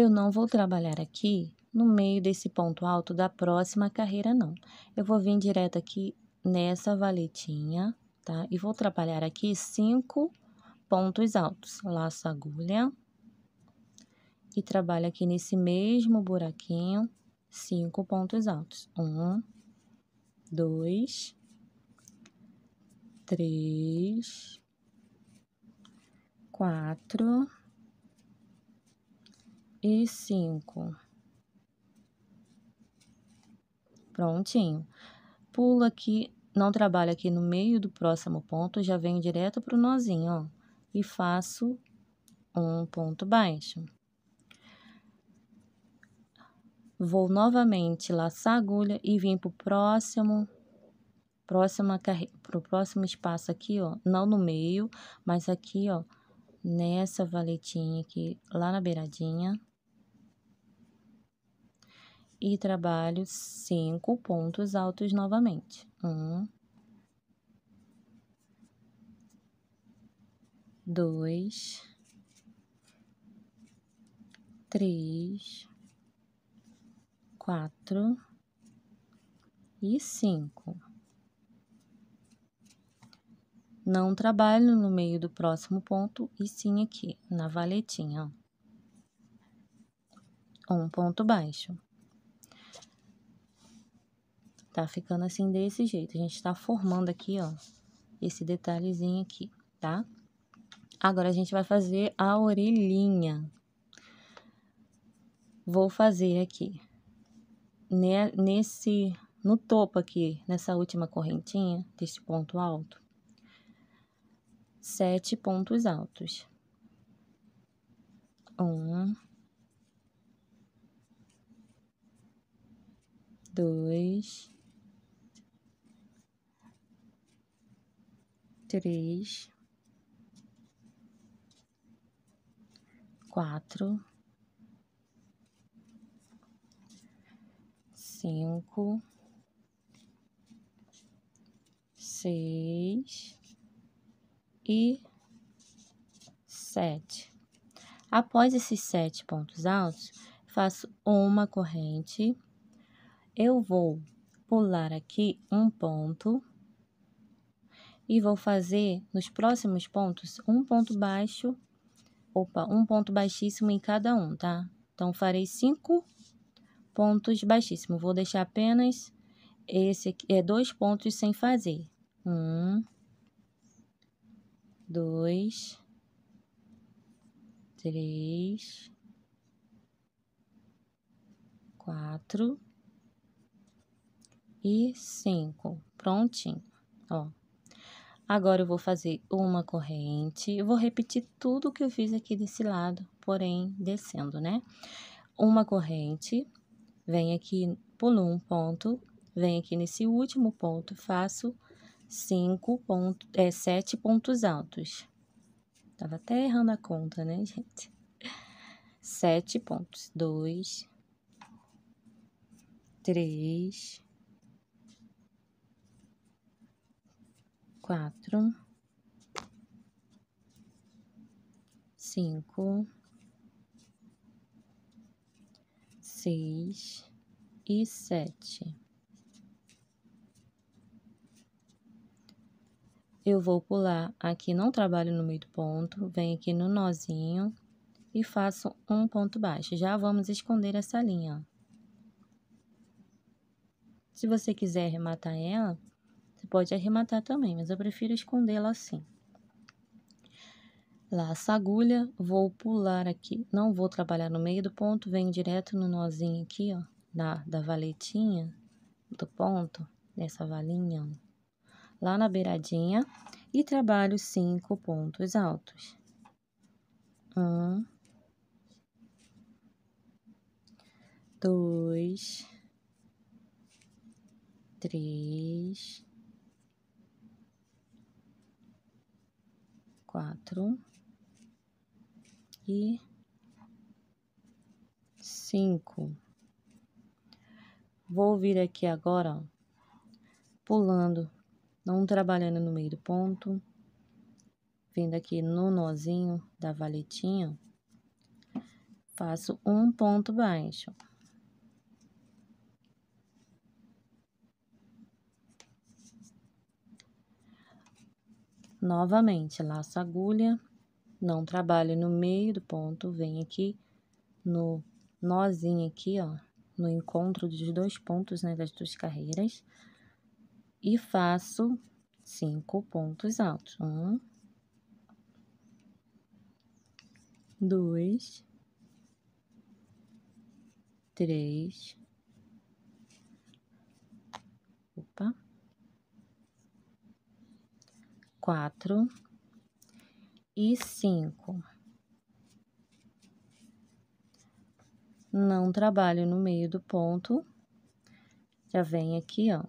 eu não vou trabalhar aqui no meio desse ponto alto da próxima carreira, não. Eu vou vir direto aqui nessa valetinha, tá? E vou trabalhar aqui cinco pontos altos. Laço agulha e trabalho aqui nesse mesmo buraquinho, cinco pontos altos. Um, dois, três, quatro e cinco. Prontinho. Pula aqui, não trabalho aqui no meio do próximo ponto, já venho direto pro nozinho, ó, e faço um ponto baixo. Vou novamente laçar a agulha e vim pro próximo próxima carre... pro próximo espaço aqui, ó, não no meio, mas aqui, ó, nessa valetinha aqui, lá na beiradinha e trabalho cinco pontos altos novamente. Um, dois, três, quatro e cinco. Não trabalho no meio do próximo ponto e sim aqui na valetinha. Um ponto baixo. Tá ficando assim desse jeito. A gente tá formando aqui, ó, esse detalhezinho aqui, tá? Agora, a gente vai fazer a orelhinha. Vou fazer aqui, né, nesse, no topo aqui, nessa última correntinha, desse ponto alto, sete pontos altos. Um, dois, três, quatro, cinco, seis e sete. Após esses sete pontos altos, faço uma corrente. Eu vou pular aqui um ponto e vou fazer nos próximos pontos um ponto baixo, opa, um ponto baixíssimo em cada um, tá? Então, farei cinco pontos baixíssimos. Vou deixar apenas esse é dois pontos sem fazer. Um, dois, três, quatro e cinco. Prontinho, ó. Agora eu vou fazer uma corrente, eu vou repetir tudo que eu fiz aqui desse lado, porém descendo, né? Uma corrente, venho aqui, pulo um ponto, venho aqui nesse último ponto, faço cinco pontos, é, sete pontos altos. Tava até errando a conta, né, gente? Sete pontos, dois, três, quatro, cinco, seis e sete. Eu vou pular aqui, não trabalho no meio do ponto, venho aqui no nozinho e faço um ponto baixo. Já vamos esconder essa linha. Se você quiser arrematar ela, pode arrematar também, mas eu prefiro escondê-la assim. Laça a agulha, vou pular aqui, não vou trabalhar no meio do ponto, venho direto no nozinho aqui, ó, da, da valetinha, do ponto, dessa valinha, ó, lá na beiradinha, e trabalho cinco pontos altos. Um, dois, três, quatro e cinco. Vou vir aqui agora, ó, pulando, não trabalhando no meio do ponto, vindo aqui no nozinho da valetinha, faço um ponto baixo. Novamente, laço a agulha, não trabalho no meio do ponto, venho aqui no nozinho aqui, ó, no encontro dos dois pontos, né, das duas carreiras, e faço cinco pontos altos. Um, dois, três, quatro e cinco. Não trabalho no meio do ponto, já vem aqui, ó,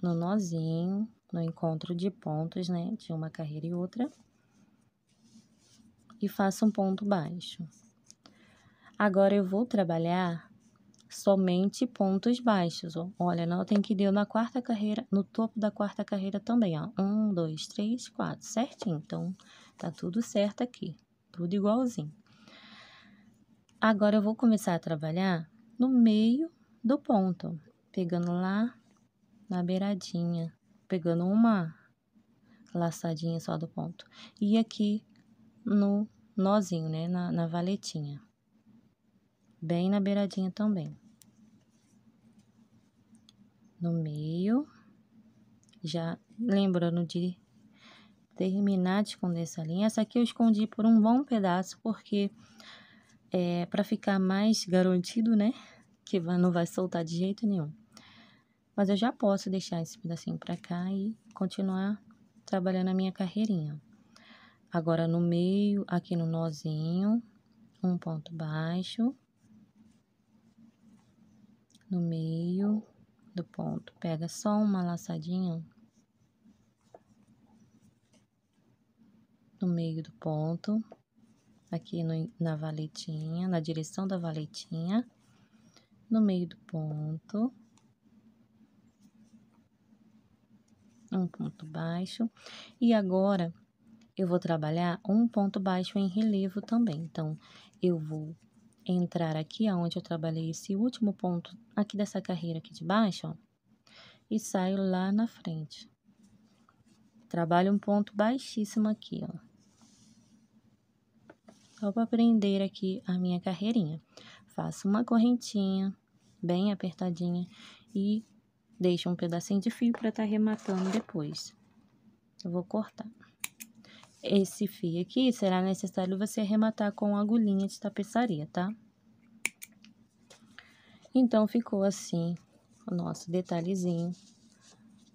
no nozinho, no encontro de pontos, né, de uma carreira e outra, e faço um ponto baixo. Agora, eu vou trabalhar somente pontos baixos. Ó. Olha, tem que deu na quarta carreira, no topo da quarta carreira também, ó. Um, dois, três, quatro, certinho. Então, tá tudo certo aqui, tudo igualzinho. Agora, eu vou começar a trabalhar no meio do ponto, pegando lá na beiradinha, pegando uma laçadinha só do ponto. E aqui no nozinho, né, na, na valetinha. Bem na beiradinha também no meio, já lembrando de terminar de esconder essa linha. Essa aqui eu escondi por um bom pedaço, porque é para ficar mais garantido, né? Que não vai soltar de jeito nenhum. Mas eu já posso deixar esse pedacinho para cá e continuar trabalhando a minha carreirinha. Agora, no meio, aqui no nozinho, um ponto baixo. No meio, do ponto. Pega só uma laçadinha no meio do ponto, aqui no, na valetinha, na direção da valetinha, no meio do ponto. Um ponto baixo. E agora, eu vou trabalhar um ponto baixo em relevo também. Então, eu vou entrar aqui aonde eu trabalhei esse último ponto aqui dessa carreira aqui de baixo, ó, e saio lá na frente. Trabalho um ponto baixíssimo aqui, ó. Só para prender aqui a minha carreirinha. Faço uma correntinha bem apertadinha e deixo um pedacinho de fio para estar tá rematando depois. Eu vou cortar. Esse fio aqui, será necessário você arrematar com agulhinha de tapeçaria, tá? Então, ficou assim o nosso detalhezinho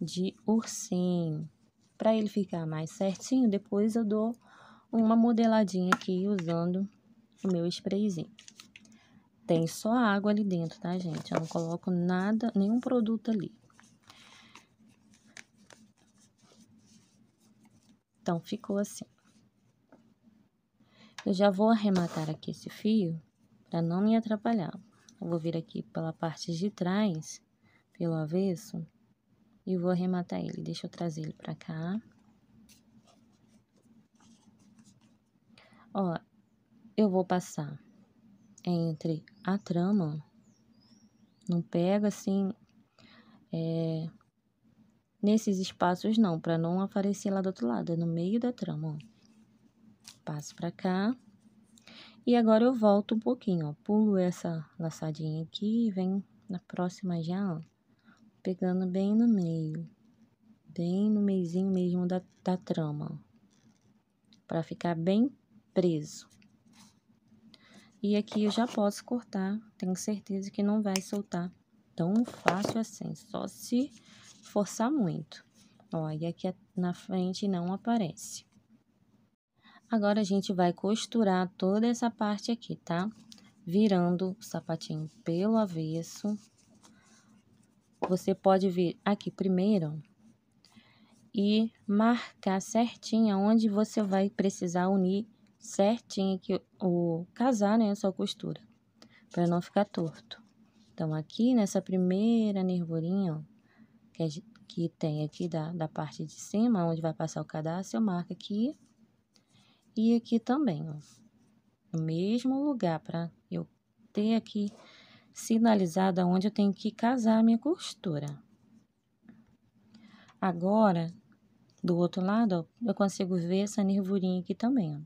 de ursinho. Para ele ficar mais certinho, depois eu dou uma modeladinha aqui usando o meu sprayzinho. Tem só água ali dentro, tá, gente? Eu não coloco nada, nenhum produto ali. Então, ficou assim. Eu já vou arrematar aqui esse fio para não me atrapalhar. Eu vou vir aqui pela parte de trás, pelo avesso, e vou arrematar ele. Deixa eu trazer ele para cá. Ó, eu vou passar entre a trama, não pega assim, é, nesses espaços não, para não aparecer lá do outro lado, é no meio da trama, ó. Passo pra cá. E agora eu volto um pouquinho, ó, pulo essa laçadinha aqui e vem na próxima já, ó, pegando bem no meio, bem no meizinho mesmo da, da trama, para ficar bem preso. E aqui eu já posso cortar, tenho certeza que não vai soltar tão fácil assim, só se forçar muito. Ó, e aqui na frente não aparece. Agora, a gente vai costurar toda essa parte aqui, tá? Virando o sapatinho pelo avesso. Você pode vir aqui primeiro e marcar certinho onde você vai precisar unir certinho aqui o casar, né, a sua costura, para não ficar torto. Então, aqui nessa primeira nervurinha, ó, que, que tem aqui da, da parte de cima, onde vai passar o cadastro, eu marco aqui e aqui também, ó. O mesmo lugar, para eu ter aqui sinalizado onde eu tenho que casar a minha costura. Agora, do outro lado, ó, eu consigo ver essa nervurinha aqui também, ó.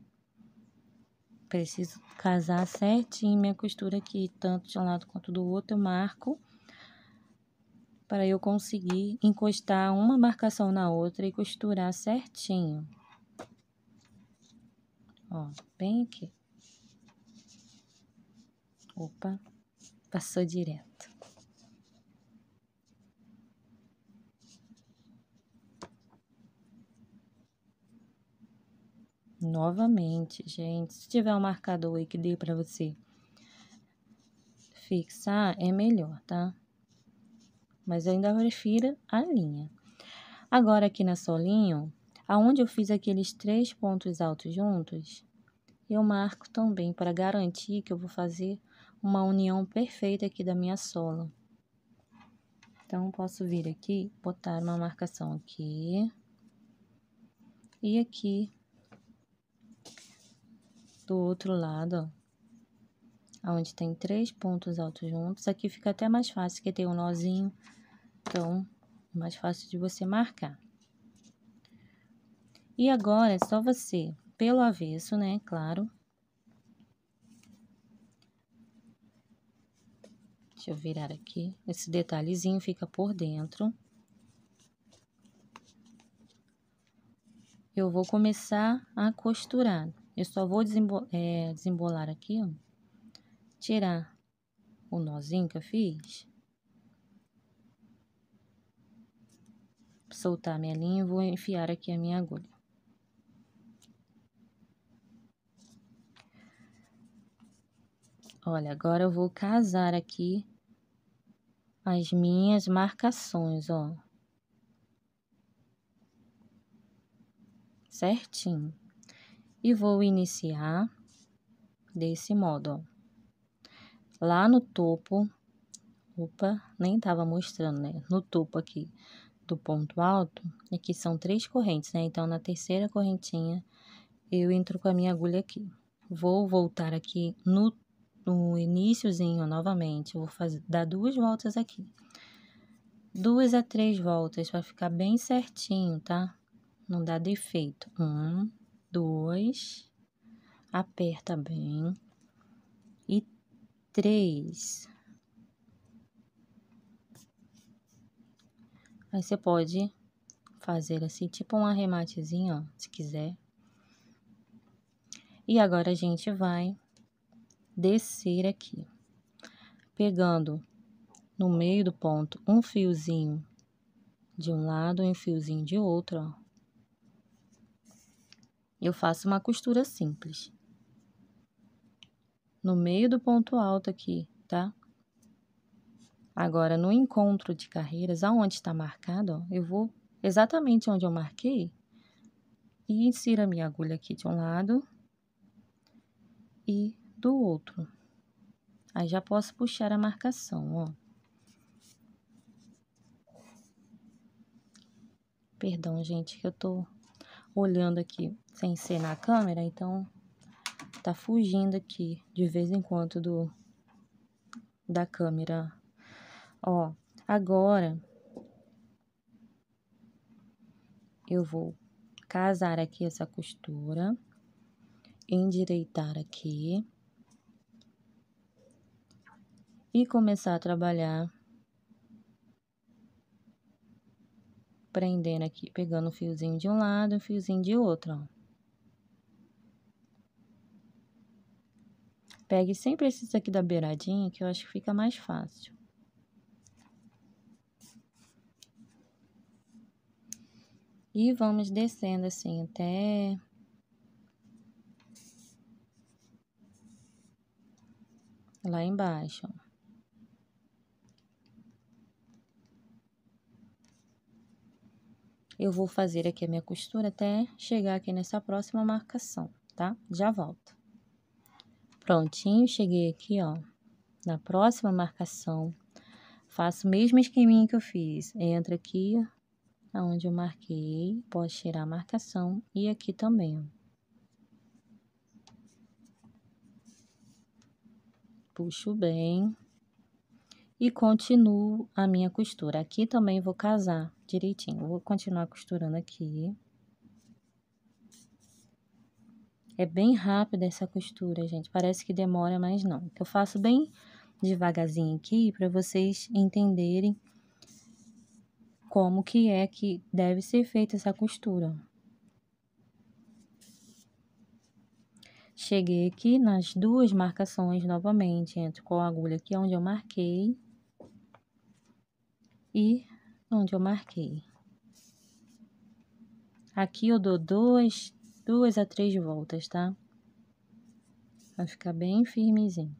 Preciso casar certinho minha costura aqui, tanto de um lado quanto do outro, eu marco para eu conseguir encostar uma marcação na outra e costurar certinho. Ó, bem aqui. Opa, passou direto. Novamente, gente, se tiver um marcador aí que dê para você fixar, é melhor, tá? mas eu ainda prefiro a linha. Agora aqui na solinho, aonde eu fiz aqueles três pontos altos juntos, eu marco também para garantir que eu vou fazer uma união perfeita aqui da minha sola. Então, posso vir aqui, botar uma marcação aqui e aqui do outro lado, ó onde tem três pontos altos juntos. Aqui fica até mais fácil, que tem um nozinho, então, é mais fácil de você marcar. E agora, é só você, pelo avesso, né, claro. Deixa eu virar aqui, esse detalhezinho fica por dentro. Eu vou começar a costurar. Eu só vou desembolar, eh, desembolar aqui, ó tirar o nozinho que eu fiz. Soltar minha linha e vou enfiar aqui a minha agulha. Olha, agora eu vou casar aqui as minhas marcações, ó. Certinho. E vou iniciar desse modo, ó lá no topo, opa, nem tava mostrando, né? No topo aqui do ponto alto, aqui é são três correntes, né? Então, na terceira correntinha, eu entro com a minha agulha aqui. Vou voltar aqui no, no iníciozinho novamente, vou fazer, dar duas voltas aqui. Duas a três voltas, para ficar bem certinho, tá? Não dá defeito. Um, dois, aperta bem. E três. Aí você pode fazer assim, tipo um arrematezinho, ó, se quiser. E agora a gente vai descer aqui, pegando no meio do ponto um fiozinho de um lado e um fiozinho de outro, ó. Eu faço uma costura simples no meio do ponto alto aqui, tá? Agora, no encontro de carreiras, aonde está marcado, ó, eu vou exatamente onde eu marquei e insiro a minha agulha aqui de um lado e do outro. Aí já posso puxar a marcação, ó. Perdão, gente, que eu tô olhando aqui sem ser na câmera, então tá fugindo aqui de vez em quando do da câmera. Ó, agora eu vou casar aqui essa costura, endireitar aqui e começar a trabalhar prendendo aqui, pegando um fiozinho de um lado, um fiozinho de outro, ó. Pegue sempre esses aqui da beiradinha, que eu acho que fica mais fácil. E vamos descendo assim até... Lá embaixo, ó. Eu vou fazer aqui a minha costura até chegar aqui nessa próxima marcação, tá? Já volto. Prontinho, cheguei aqui, ó. Na próxima marcação, faço o mesmo esqueminha que eu fiz. Entra aqui, aonde eu marquei, posso tirar a marcação e aqui também, ó. Puxo bem e continuo a minha costura. Aqui também vou casar direitinho. Vou continuar costurando aqui. É bem rápida essa costura, gente. Parece que demora, mas não. Eu faço bem devagarzinho aqui para vocês entenderem como que é que deve ser feita essa costura. Cheguei aqui nas duas marcações novamente, entro com a agulha aqui onde eu marquei e onde eu marquei. Aqui eu dou dois duas a três voltas, tá? Vai ficar bem firmezinho.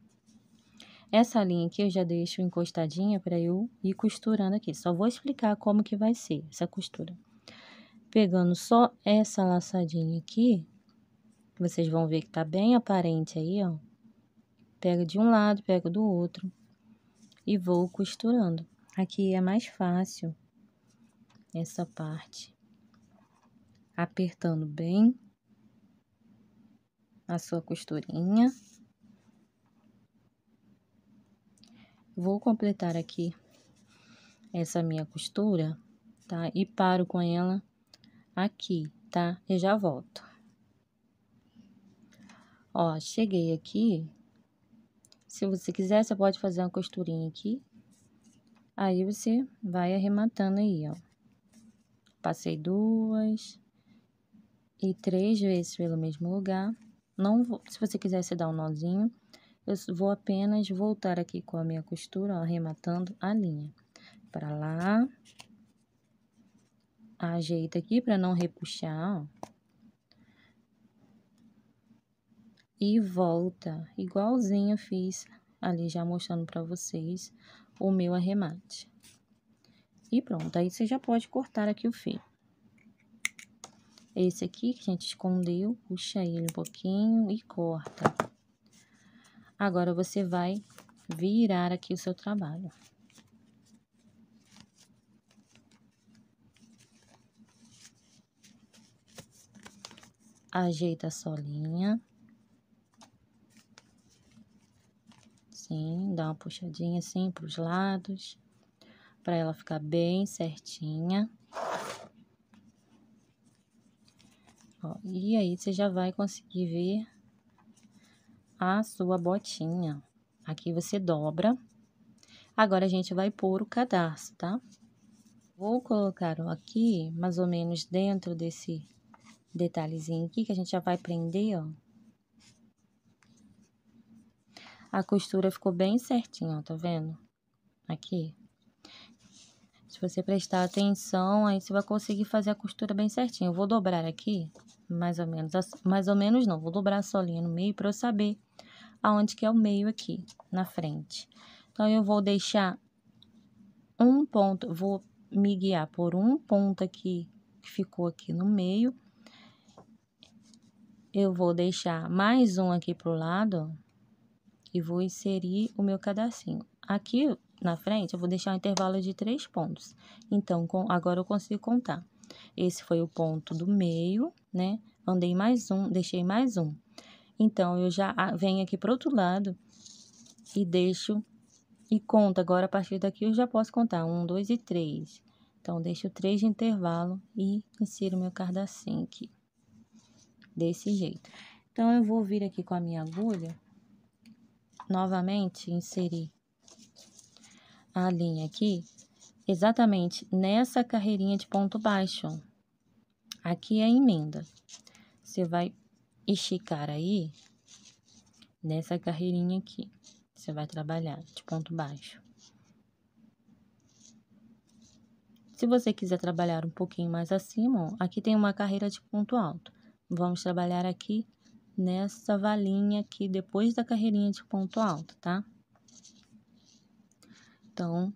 Essa linha aqui eu já deixo encostadinha para eu ir costurando aqui. Só vou explicar como que vai ser essa costura. Pegando só essa laçadinha aqui, vocês vão ver que tá bem aparente aí, ó. Pega de um lado, pega do outro e vou costurando. Aqui é mais fácil essa parte. Apertando bem a sua costurinha. Vou completar aqui essa minha costura, tá? E paro com ela aqui, tá? E já volto. Ó, cheguei aqui. Se você quiser, você pode fazer uma costurinha aqui. Aí, você vai arrematando aí, ó. Passei duas e três vezes pelo mesmo lugar. Não vou, se você quiser se dar um nozinho, eu vou apenas voltar aqui com a minha costura, ó, arrematando a linha. Pra lá. Ajeita aqui pra não repuxar, ó. E volta, igualzinho eu fiz ali já mostrando pra vocês o meu arremate. E pronto, aí você já pode cortar aqui o fio esse aqui que a gente escondeu, puxa ele um pouquinho e corta. Agora, você vai virar aqui o seu trabalho. Ajeita a solinha. Sim, dá uma puxadinha assim para os lados, para ela ficar bem certinha. Ó, e aí, você já vai conseguir ver a sua botinha. Aqui você dobra. Agora, a gente vai pôr o cadarço, tá? Vou colocar o aqui, mais ou menos dentro desse detalhezinho aqui, que a gente já vai prender, ó. A costura ficou bem certinha, ó, tá vendo? Aqui. Se você prestar atenção, aí você vai conseguir fazer a costura bem certinho. Eu vou dobrar aqui, mais ou menos, mais ou menos não, vou dobrar a solinha no meio para eu saber aonde que é o meio aqui, na frente. Então, eu vou deixar um ponto, vou me guiar por um ponto aqui, que ficou aqui no meio. Eu vou deixar mais um aqui pro lado, ó, e vou inserir o meu cadarcinho. Aqui, na frente, eu vou deixar um intervalo de três pontos. Então, com, agora eu consigo contar. Esse foi o ponto do meio, né? Andei mais um, deixei mais um. Então, eu já ah, venho aqui pro outro lado e deixo e conto. Agora, a partir daqui, eu já posso contar. Um, dois e três. Então, deixo três de intervalo e insiro meu cardacinho aqui. Desse jeito. Então, eu vou vir aqui com a minha agulha, novamente inserir a linha aqui exatamente nessa carreirinha de ponto baixo. Aqui é a emenda. Você vai esticar aí nessa carreirinha aqui. Você vai trabalhar de ponto baixo. Se você quiser trabalhar um pouquinho mais acima, ó, aqui tem uma carreira de ponto alto. Vamos trabalhar aqui nessa valinha aqui depois da carreirinha de ponto alto, tá? Então,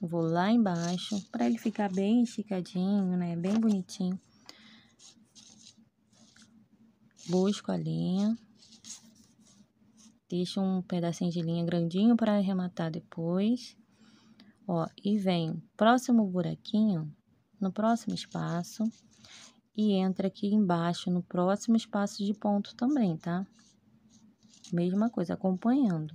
vou lá embaixo, para ele ficar bem esticadinho, né? Bem bonitinho. Busco a linha. Deixo um pedacinho de linha grandinho para arrematar depois. Ó, e venho próximo buraquinho, no próximo espaço. E entra aqui embaixo, no próximo espaço de ponto também, tá? Mesma coisa, acompanhando.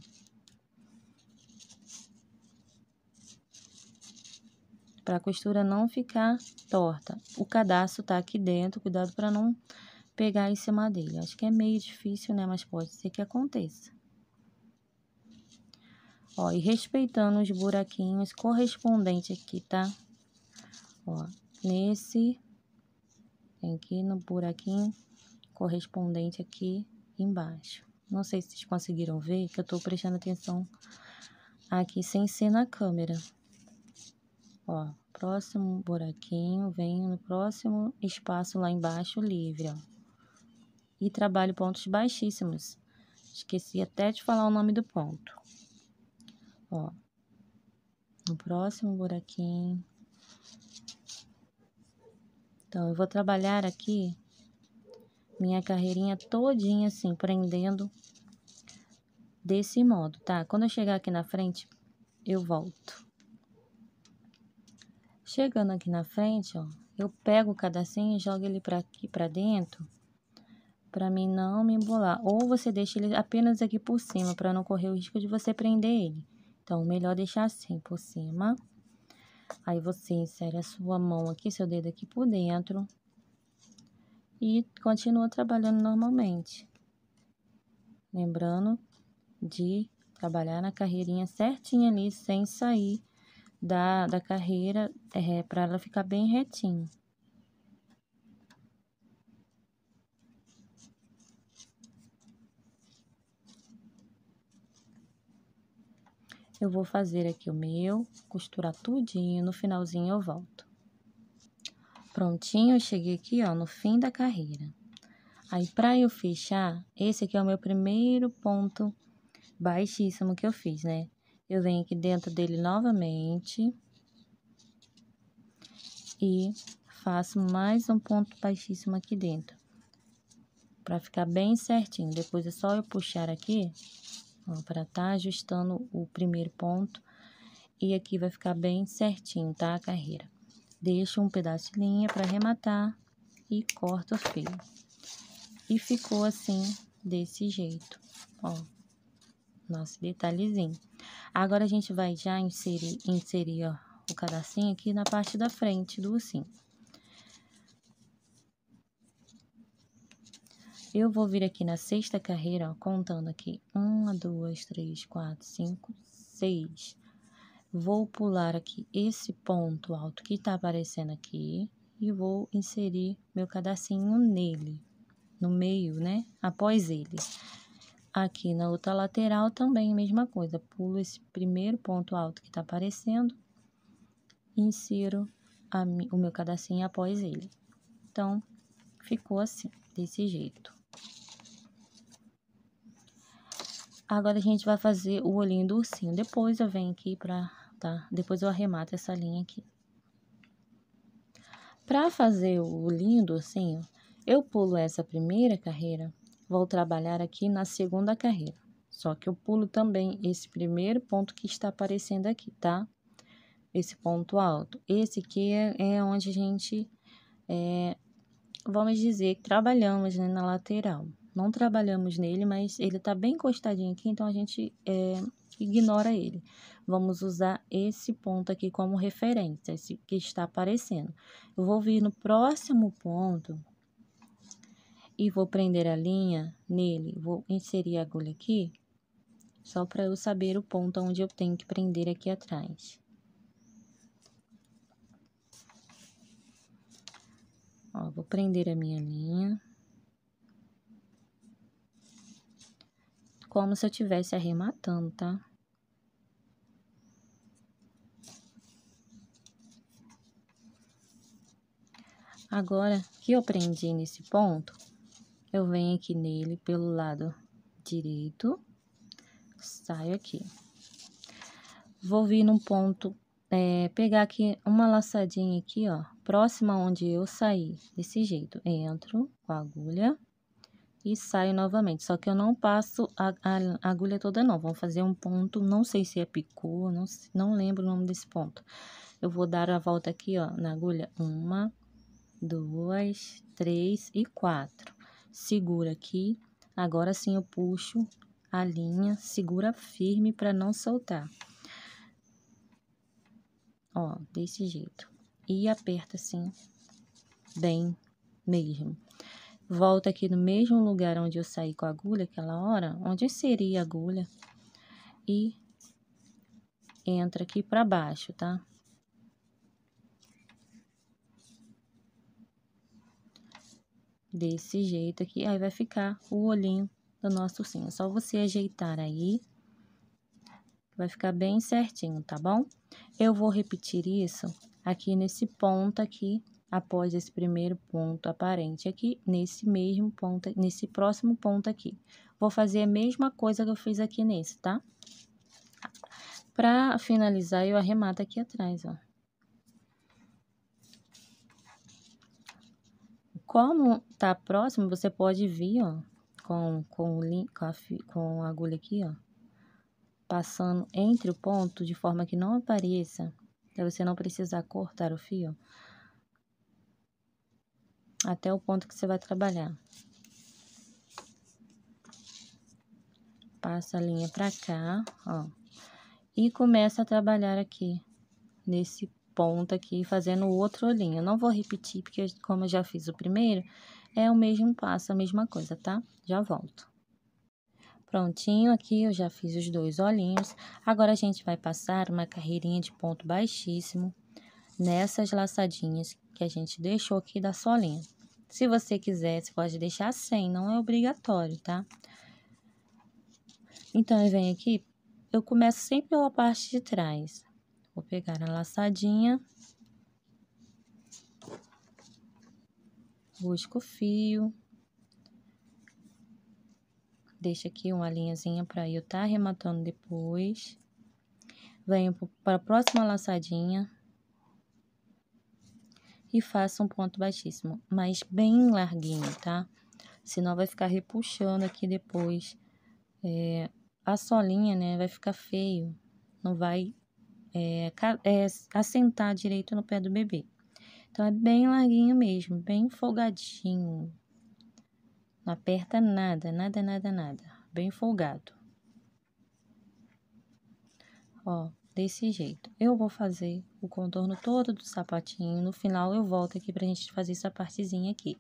para a costura não ficar torta. O cadastro tá aqui dentro, cuidado para não pegar em cima dele. Acho que é meio difícil, né? Mas pode ser que aconteça. Ó, e respeitando os buraquinhos correspondentes aqui, tá? Ó, nesse, tem aqui no buraquinho correspondente aqui embaixo. Não sei se vocês conseguiram ver, que eu tô prestando atenção aqui sem ser na câmera. Ó, próximo buraquinho, venho no próximo espaço lá embaixo, livre, ó. E trabalho pontos baixíssimos. Esqueci até de falar o nome do ponto. Ó, no próximo buraquinho. Então, eu vou trabalhar aqui minha carreirinha todinha assim, prendendo desse modo, tá? Quando eu chegar aqui na frente, eu volto. Chegando aqui na frente, ó, eu pego o cadacinho e jogo ele para aqui para dentro, para mim não me embolar. Ou você deixa ele apenas aqui por cima, para não correr o risco de você prender ele. Então, melhor deixar assim, por cima. Aí, você insere a sua mão aqui, seu dedo aqui por dentro. E continua trabalhando normalmente. Lembrando de trabalhar na carreirinha certinha ali, sem sair da, da carreira é, para ela ficar bem retinho. Eu vou fazer aqui o meu, costurar tudinho, no finalzinho eu volto. Prontinho, cheguei aqui, ó, no fim da carreira. Aí, pra eu fechar, esse aqui é o meu primeiro ponto baixíssimo que eu fiz, né? eu venho aqui dentro dele novamente e faço mais um ponto baixíssimo aqui dentro, para ficar bem certinho. Depois é só eu puxar aqui, para tá ajustando o primeiro ponto, e aqui vai ficar bem certinho, tá, a carreira. Deixo um pedaço de linha para arrematar e corto o fio. E ficou assim, desse jeito, ó nosso detalhezinho. Agora, a gente vai já inserir, inserir ó, o cadacinho aqui na parte da frente do ursinho. Eu vou vir aqui na sexta carreira, ó, contando aqui. Uma, duas, três, quatro, cinco, seis. Vou pular aqui esse ponto alto que tá aparecendo aqui e vou inserir meu cadacinho nele, no meio, né? Após ele. Aqui na outra lateral também a mesma coisa, pulo esse primeiro ponto alto que tá aparecendo, insiro a, o meu cadacinho após ele. Então, ficou assim, desse jeito. Agora, a gente vai fazer o olhinho do ursinho. Depois eu venho aqui pra, tá? Depois eu arremato essa linha aqui. Pra fazer o olhinho do ursinho, eu pulo essa primeira carreira vou trabalhar aqui na segunda carreira. Só que eu pulo também esse primeiro ponto que está aparecendo aqui, tá? Esse ponto alto. Esse aqui é, é onde a gente, é, vamos dizer, que trabalhamos né, na lateral. Não trabalhamos nele, mas ele tá bem encostadinho aqui, então a gente é, ignora ele. Vamos usar esse ponto aqui como referência, esse que está aparecendo. Eu vou vir no próximo ponto e vou prender a linha nele, vou inserir a agulha aqui, só para eu saber o ponto onde eu tenho que prender aqui atrás. Ó, vou prender a minha linha. Como se eu estivesse arrematando, tá? Agora que eu prendi nesse ponto, eu venho aqui nele pelo lado direito, saio aqui. Vou vir num ponto, é, pegar aqui uma laçadinha aqui, ó, próxima onde eu saí, desse jeito. Entro com a agulha e saio novamente, só que eu não passo a, a agulha toda não, vamos fazer um ponto, não sei se é picô, não, não lembro o nome desse ponto. Eu vou dar a volta aqui, ó, na agulha, uma, duas, três e quatro segura aqui. Agora sim eu puxo a linha, segura firme para não soltar. Ó, desse jeito. E aperta assim, bem mesmo. Volta aqui no mesmo lugar onde eu saí com a agulha aquela hora, onde seria a agulha. E entra aqui para baixo, tá? desse jeito aqui, aí vai ficar o olhinho do nosso ursinho. É só você ajeitar aí, vai ficar bem certinho, tá bom? Eu vou repetir isso aqui nesse ponto aqui, após esse primeiro ponto aparente aqui, nesse mesmo ponto, nesse próximo ponto aqui. Vou fazer a mesma coisa que eu fiz aqui nesse, tá? Pra finalizar, eu arremato aqui atrás, ó. Como tá próximo, você pode vir, ó, com, com, com, a, com a agulha aqui, ó, passando entre o ponto de forma que não apareça, para você não precisar cortar o fio até o ponto que você vai trabalhar. Passa a linha pra cá, ó, e começa a trabalhar aqui nesse ponta aqui, fazendo o outro olhinho. Eu não vou repetir, porque como eu já fiz o primeiro, é o mesmo passo, a mesma coisa, tá? Já volto. Prontinho, aqui eu já fiz os dois olhinhos. Agora, a gente vai passar uma carreirinha de ponto baixíssimo nessas laçadinhas que a gente deixou aqui da solinha. Se você quiser, você pode deixar sem, não é obrigatório, tá? Então, eu venho aqui, eu começo sempre pela parte de trás. Vou pegar a laçadinha. Busco o fio. Deixo aqui uma linhazinha para eu estar tá arrematando depois. Venho para a próxima laçadinha. E faço um ponto baixíssimo, mas bem larguinho, tá? Senão vai ficar repuxando aqui depois. É, a solinha, né, vai ficar feio. Não vai é, é, assentar direito no pé do bebê. Então é bem larguinho mesmo, bem folgadinho. Não aperta nada, nada, nada, nada. Bem folgado. Ó, desse jeito. Eu vou fazer o contorno todo do sapatinho. No final eu volto aqui pra gente fazer essa partezinha aqui.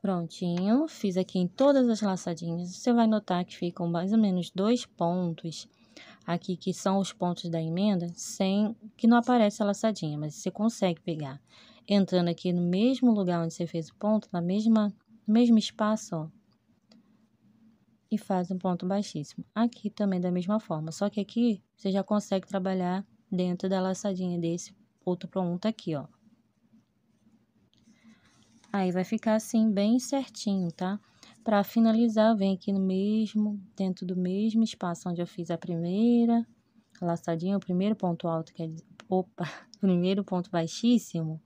Prontinho, fiz aqui em todas as laçadinhas. Você vai notar que ficam mais ou menos dois pontos aqui que são os pontos da emenda, sem que não aparece a laçadinha, mas você consegue pegar. Entrando aqui no mesmo lugar onde você fez o ponto, na mesma, no mesmo espaço, ó, e faz um ponto baixíssimo. Aqui também da mesma forma, só que aqui você já consegue trabalhar dentro da laçadinha desse outro ponto aqui, ó. Aí vai ficar assim bem certinho, tá? Para finalizar, vem aqui no mesmo, dentro do mesmo espaço onde eu fiz a primeira laçadinha, o primeiro ponto alto, quer dizer, opa, primeiro ponto baixíssimo,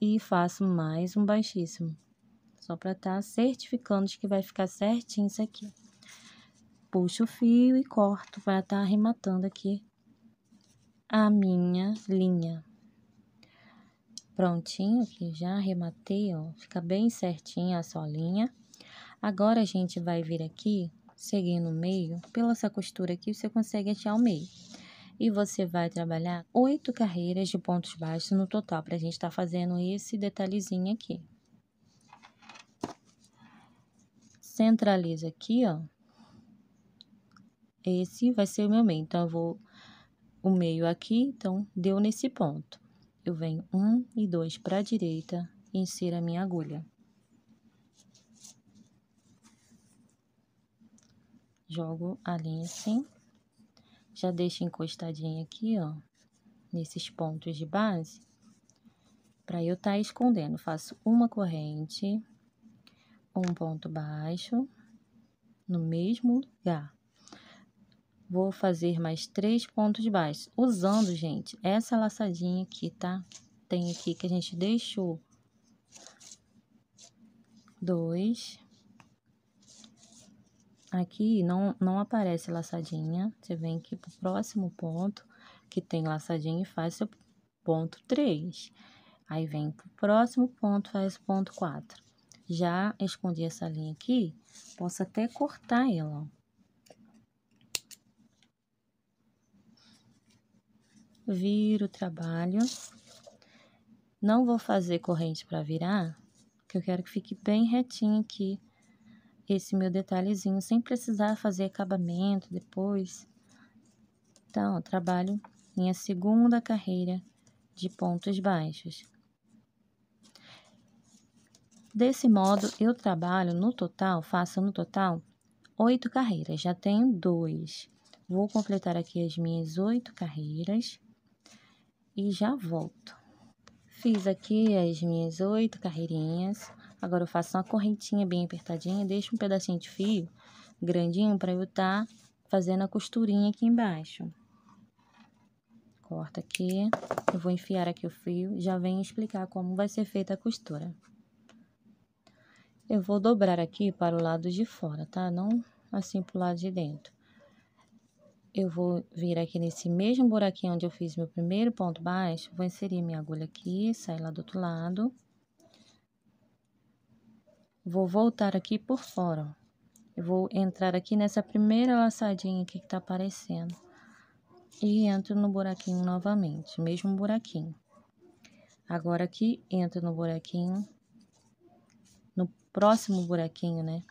e faço mais um baixíssimo. Só para estar tá certificando de que vai ficar certinho isso aqui. Puxo o fio e corto para estar tá arrematando aqui a minha linha. Prontinho aqui, já arrematei, ó, fica bem certinha a linha. Agora a gente vai vir aqui, seguindo o meio, pela essa costura aqui, você consegue achar o meio. E você vai trabalhar oito carreiras de pontos baixos no total, para a gente estar tá fazendo esse detalhezinho aqui. Centraliza aqui, ó. Esse vai ser o meu meio, então eu vou o meio aqui, então deu nesse ponto. Eu venho um e dois para a direita e insiro a minha agulha. jogo a linha assim, já deixo encostadinha aqui, ó, nesses pontos de base, para eu estar tá escondendo. Faço uma corrente, um ponto baixo, no mesmo lugar. Vou fazer mais três pontos baixos, usando, gente, essa laçadinha aqui, tá? Tem aqui que a gente deixou. Dois, Aqui não, não aparece laçadinha, você vem aqui pro próximo ponto, que tem laçadinha e faz seu ponto 3. Aí, vem pro próximo ponto, faz ponto 4. Já escondi essa linha aqui, posso até cortar ela, ó. Viro o trabalho. Não vou fazer corrente para virar, porque eu quero que fique bem retinho aqui esse meu detalhezinho sem precisar fazer acabamento depois. Então, eu trabalho minha segunda carreira de pontos baixos. Desse modo, eu trabalho no total, faço no total oito carreiras, já tenho dois. Vou completar aqui as minhas oito carreiras e já volto. Fiz aqui as minhas oito carreirinhas. Agora eu faço uma correntinha bem apertadinha, deixo um pedacinho de fio grandinho para eu estar tá fazendo a costurinha aqui embaixo. Corta aqui, eu vou enfiar aqui o fio, já vem explicar como vai ser feita a costura. Eu vou dobrar aqui para o lado de fora, tá? Não assim para o lado de dentro. Eu vou vir aqui nesse mesmo buraquinho onde eu fiz meu primeiro ponto baixo, vou inserir minha agulha aqui, sair lá do outro lado. Vou voltar aqui por fora, ó. Eu vou entrar aqui nessa primeira laçadinha aqui que tá aparecendo. E entro no buraquinho novamente, mesmo buraquinho. Agora aqui, entro no buraquinho, no próximo buraquinho, né?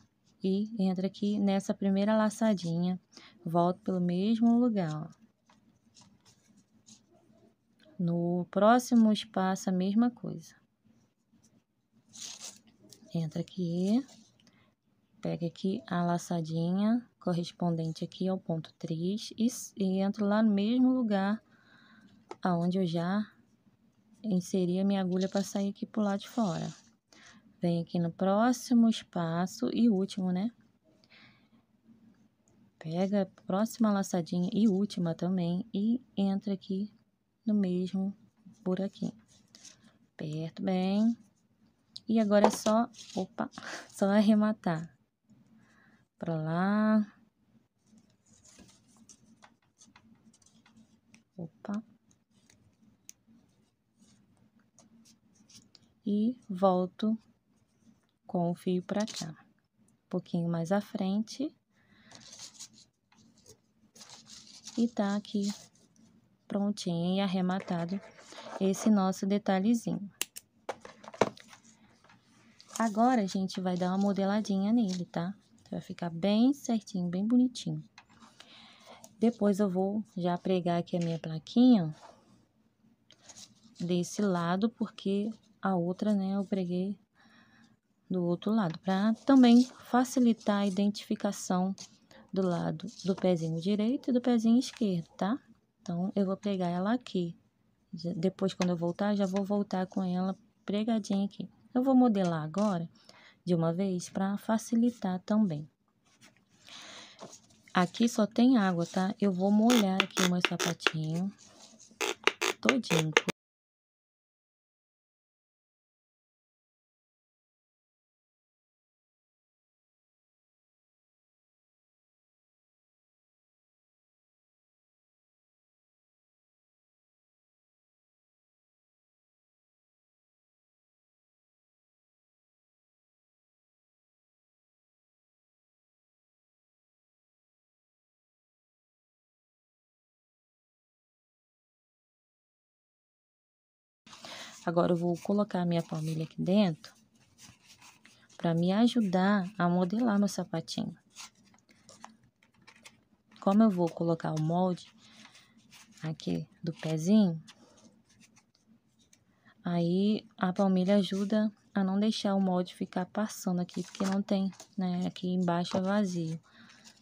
E entro aqui nessa primeira laçadinha, volto pelo mesmo lugar, ó. No próximo espaço, a mesma coisa. Entra aqui, pega aqui a laçadinha correspondente aqui ao ponto 3 e, e entro lá no mesmo lugar aonde eu já inseri a minha agulha para sair aqui pro lado de fora. vem aqui no próximo espaço e último, né? Pega a próxima laçadinha e última também e entra aqui no mesmo buraquinho. Aperto bem, e agora é só, opa, só arrematar. Pra lá. Opa. E volto com o fio pra cá. Um pouquinho mais à frente. E tá aqui prontinho e arrematado esse nosso detalhezinho. Agora, a gente vai dar uma modeladinha nele, tá? Vai ficar bem certinho, bem bonitinho. Depois, eu vou já pregar aqui a minha plaquinha, desse lado, porque a outra, né, eu preguei do outro lado, para também facilitar a identificação do lado do pezinho direito e do pezinho esquerdo, tá? Então, eu vou pregar ela aqui. Depois, quando eu voltar, já vou voltar com ela pregadinha aqui. Eu vou modelar agora de uma vez para facilitar também. Aqui só tem água, tá? Eu vou molhar aqui o meu sapatinho todinho, Agora, eu vou colocar a minha palmilha aqui dentro para me ajudar a modelar meu sapatinho. Como eu vou colocar o molde aqui do pezinho, aí a palmilha ajuda a não deixar o molde ficar passando aqui, porque não tem, né? Aqui embaixo é vazio.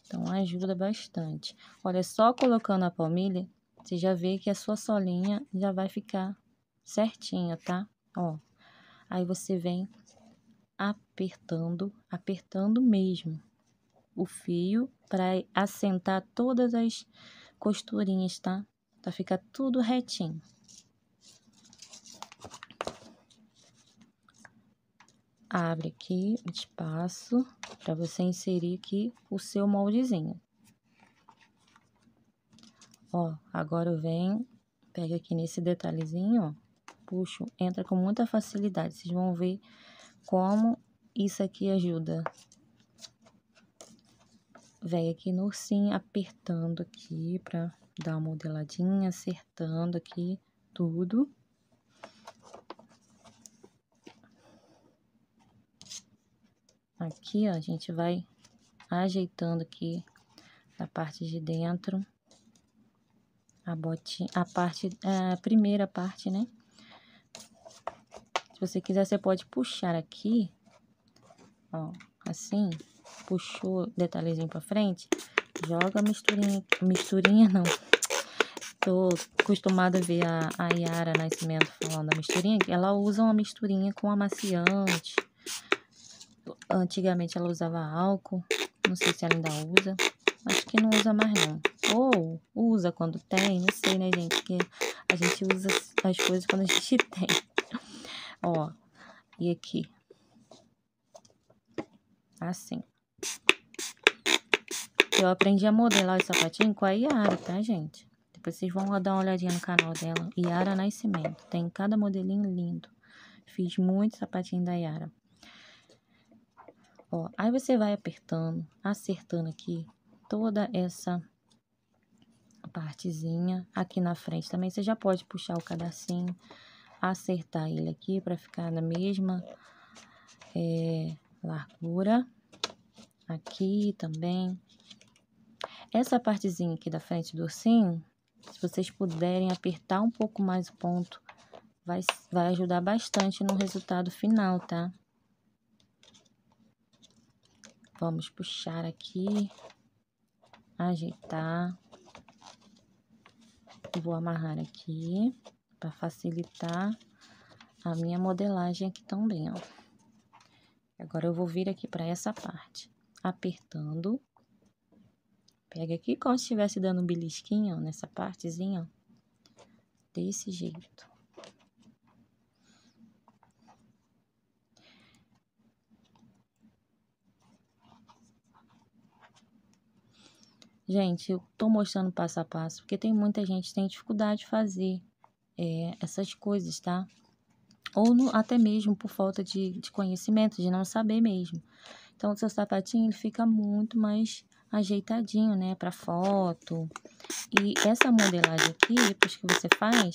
Então, ajuda bastante. Olha, só colocando a palmilha, você já vê que a sua solinha já vai ficar certinho, tá? Ó, aí você vem apertando, apertando mesmo o fio para assentar todas as costurinhas, tá? Pra ficar tudo retinho. Abre aqui o espaço para você inserir aqui o seu moldezinho. Ó, agora vem, pega aqui nesse detalhezinho, ó puxo, entra com muita facilidade. Vocês vão ver como isso aqui ajuda. Vem aqui no ursinho, apertando aqui pra dar uma modeladinha, acertando aqui tudo. Aqui, ó, a gente vai ajeitando aqui na parte de dentro a botinha, a parte, é, a primeira parte, né? Se você quiser, você pode puxar aqui, ó, assim, puxou detalhezinho pra frente, joga misturinha, misturinha não. Tô acostumada a ver a, a Yara Nascimento falando da misturinha, ela usa uma misturinha com amaciante. Antigamente ela usava álcool, não sei se ela ainda usa, acho que não usa mais não. Ou usa quando tem, não sei, né, gente, que a gente usa as coisas quando a gente tem ó, e aqui. Assim. Eu aprendi a modelar o sapatinho com a Yara, tá, gente? Depois vocês vão dar uma olhadinha no canal dela, Yara Nascimento. Tem cada modelinho lindo. Fiz muito sapatinho da Yara. Ó, aí você vai apertando, acertando aqui toda essa partezinha. Aqui na frente também você já pode puxar o cadarcinho acertar ele aqui para ficar na mesma é, largura. Aqui também. Essa partezinha aqui da frente do ursinho, se vocês puderem apertar um pouco mais o ponto, vai, vai ajudar bastante no resultado final, tá? Vamos puxar aqui, ajeitar. Vou amarrar aqui para facilitar a minha modelagem aqui também, ó. Agora, eu vou vir aqui para essa parte, apertando. Pega aqui como se estivesse dando um belisquinho, ó, nessa partezinha, ó. Desse jeito. Gente, eu tô mostrando passo a passo, porque tem muita gente que tem dificuldade de fazer é, essas coisas, tá? Ou no, até mesmo por falta de, de conhecimento, de não saber mesmo. Então, o seu sapatinho ele fica muito mais ajeitadinho, né, para foto. E essa modelagem aqui, depois que você faz,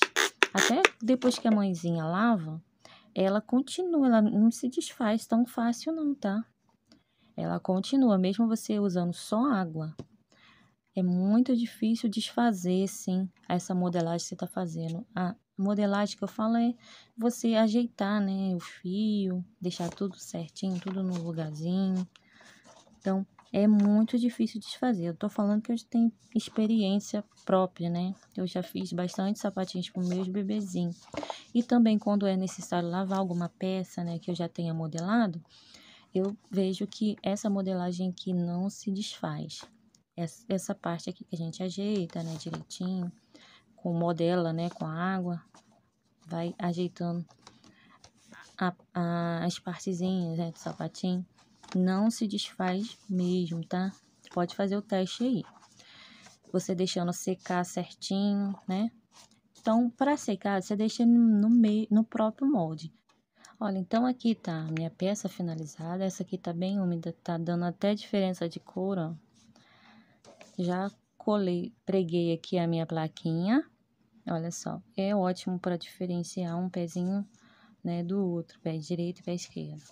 até depois que a mãezinha lava, ela continua, ela não se desfaz tão fácil não, tá? Ela continua, mesmo você usando só água. É muito difícil desfazer, sim, essa modelagem que você está fazendo. A modelagem que eu falo é você ajeitar, né, o fio, deixar tudo certinho, tudo no lugarzinho. Então, é muito difícil desfazer. Eu tô falando que eu tenho experiência própria, né? Eu já fiz bastante sapatinhos para meus bebezinhos. E também quando é necessário lavar alguma peça, né, que eu já tenha modelado, eu vejo que essa modelagem aqui não se desfaz essa parte aqui que a gente ajeita, né, direitinho, com modela, né, com a água, vai ajeitando a, a, as partezinhas, né, do sapatinho. Não se desfaz mesmo, tá? Pode fazer o teste aí. Você deixando secar certinho, né? Então, para secar, você deixa no meio, no próprio molde. Olha, então aqui tá a minha peça finalizada. Essa aqui tá bem úmida, tá dando até diferença de cor, ó. Já colei, preguei aqui a minha plaquinha. Olha só, é ótimo para diferenciar um pezinho, né, do outro, pé direito e pé esquerdo.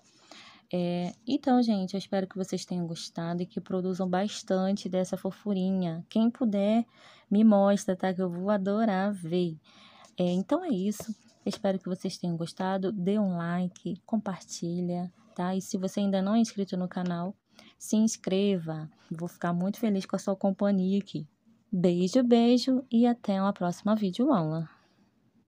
É, então, gente, eu espero que vocês tenham gostado e que produzam bastante dessa fofurinha. Quem puder, me mostra, tá? Que eu vou adorar ver. É, então é isso. Espero que vocês tenham gostado. Dê um like, compartilha, tá? E se você ainda não é inscrito no canal, se inscreva. Vou ficar muito feliz com a sua companhia aqui. Beijo, beijo e até uma próxima videoaula.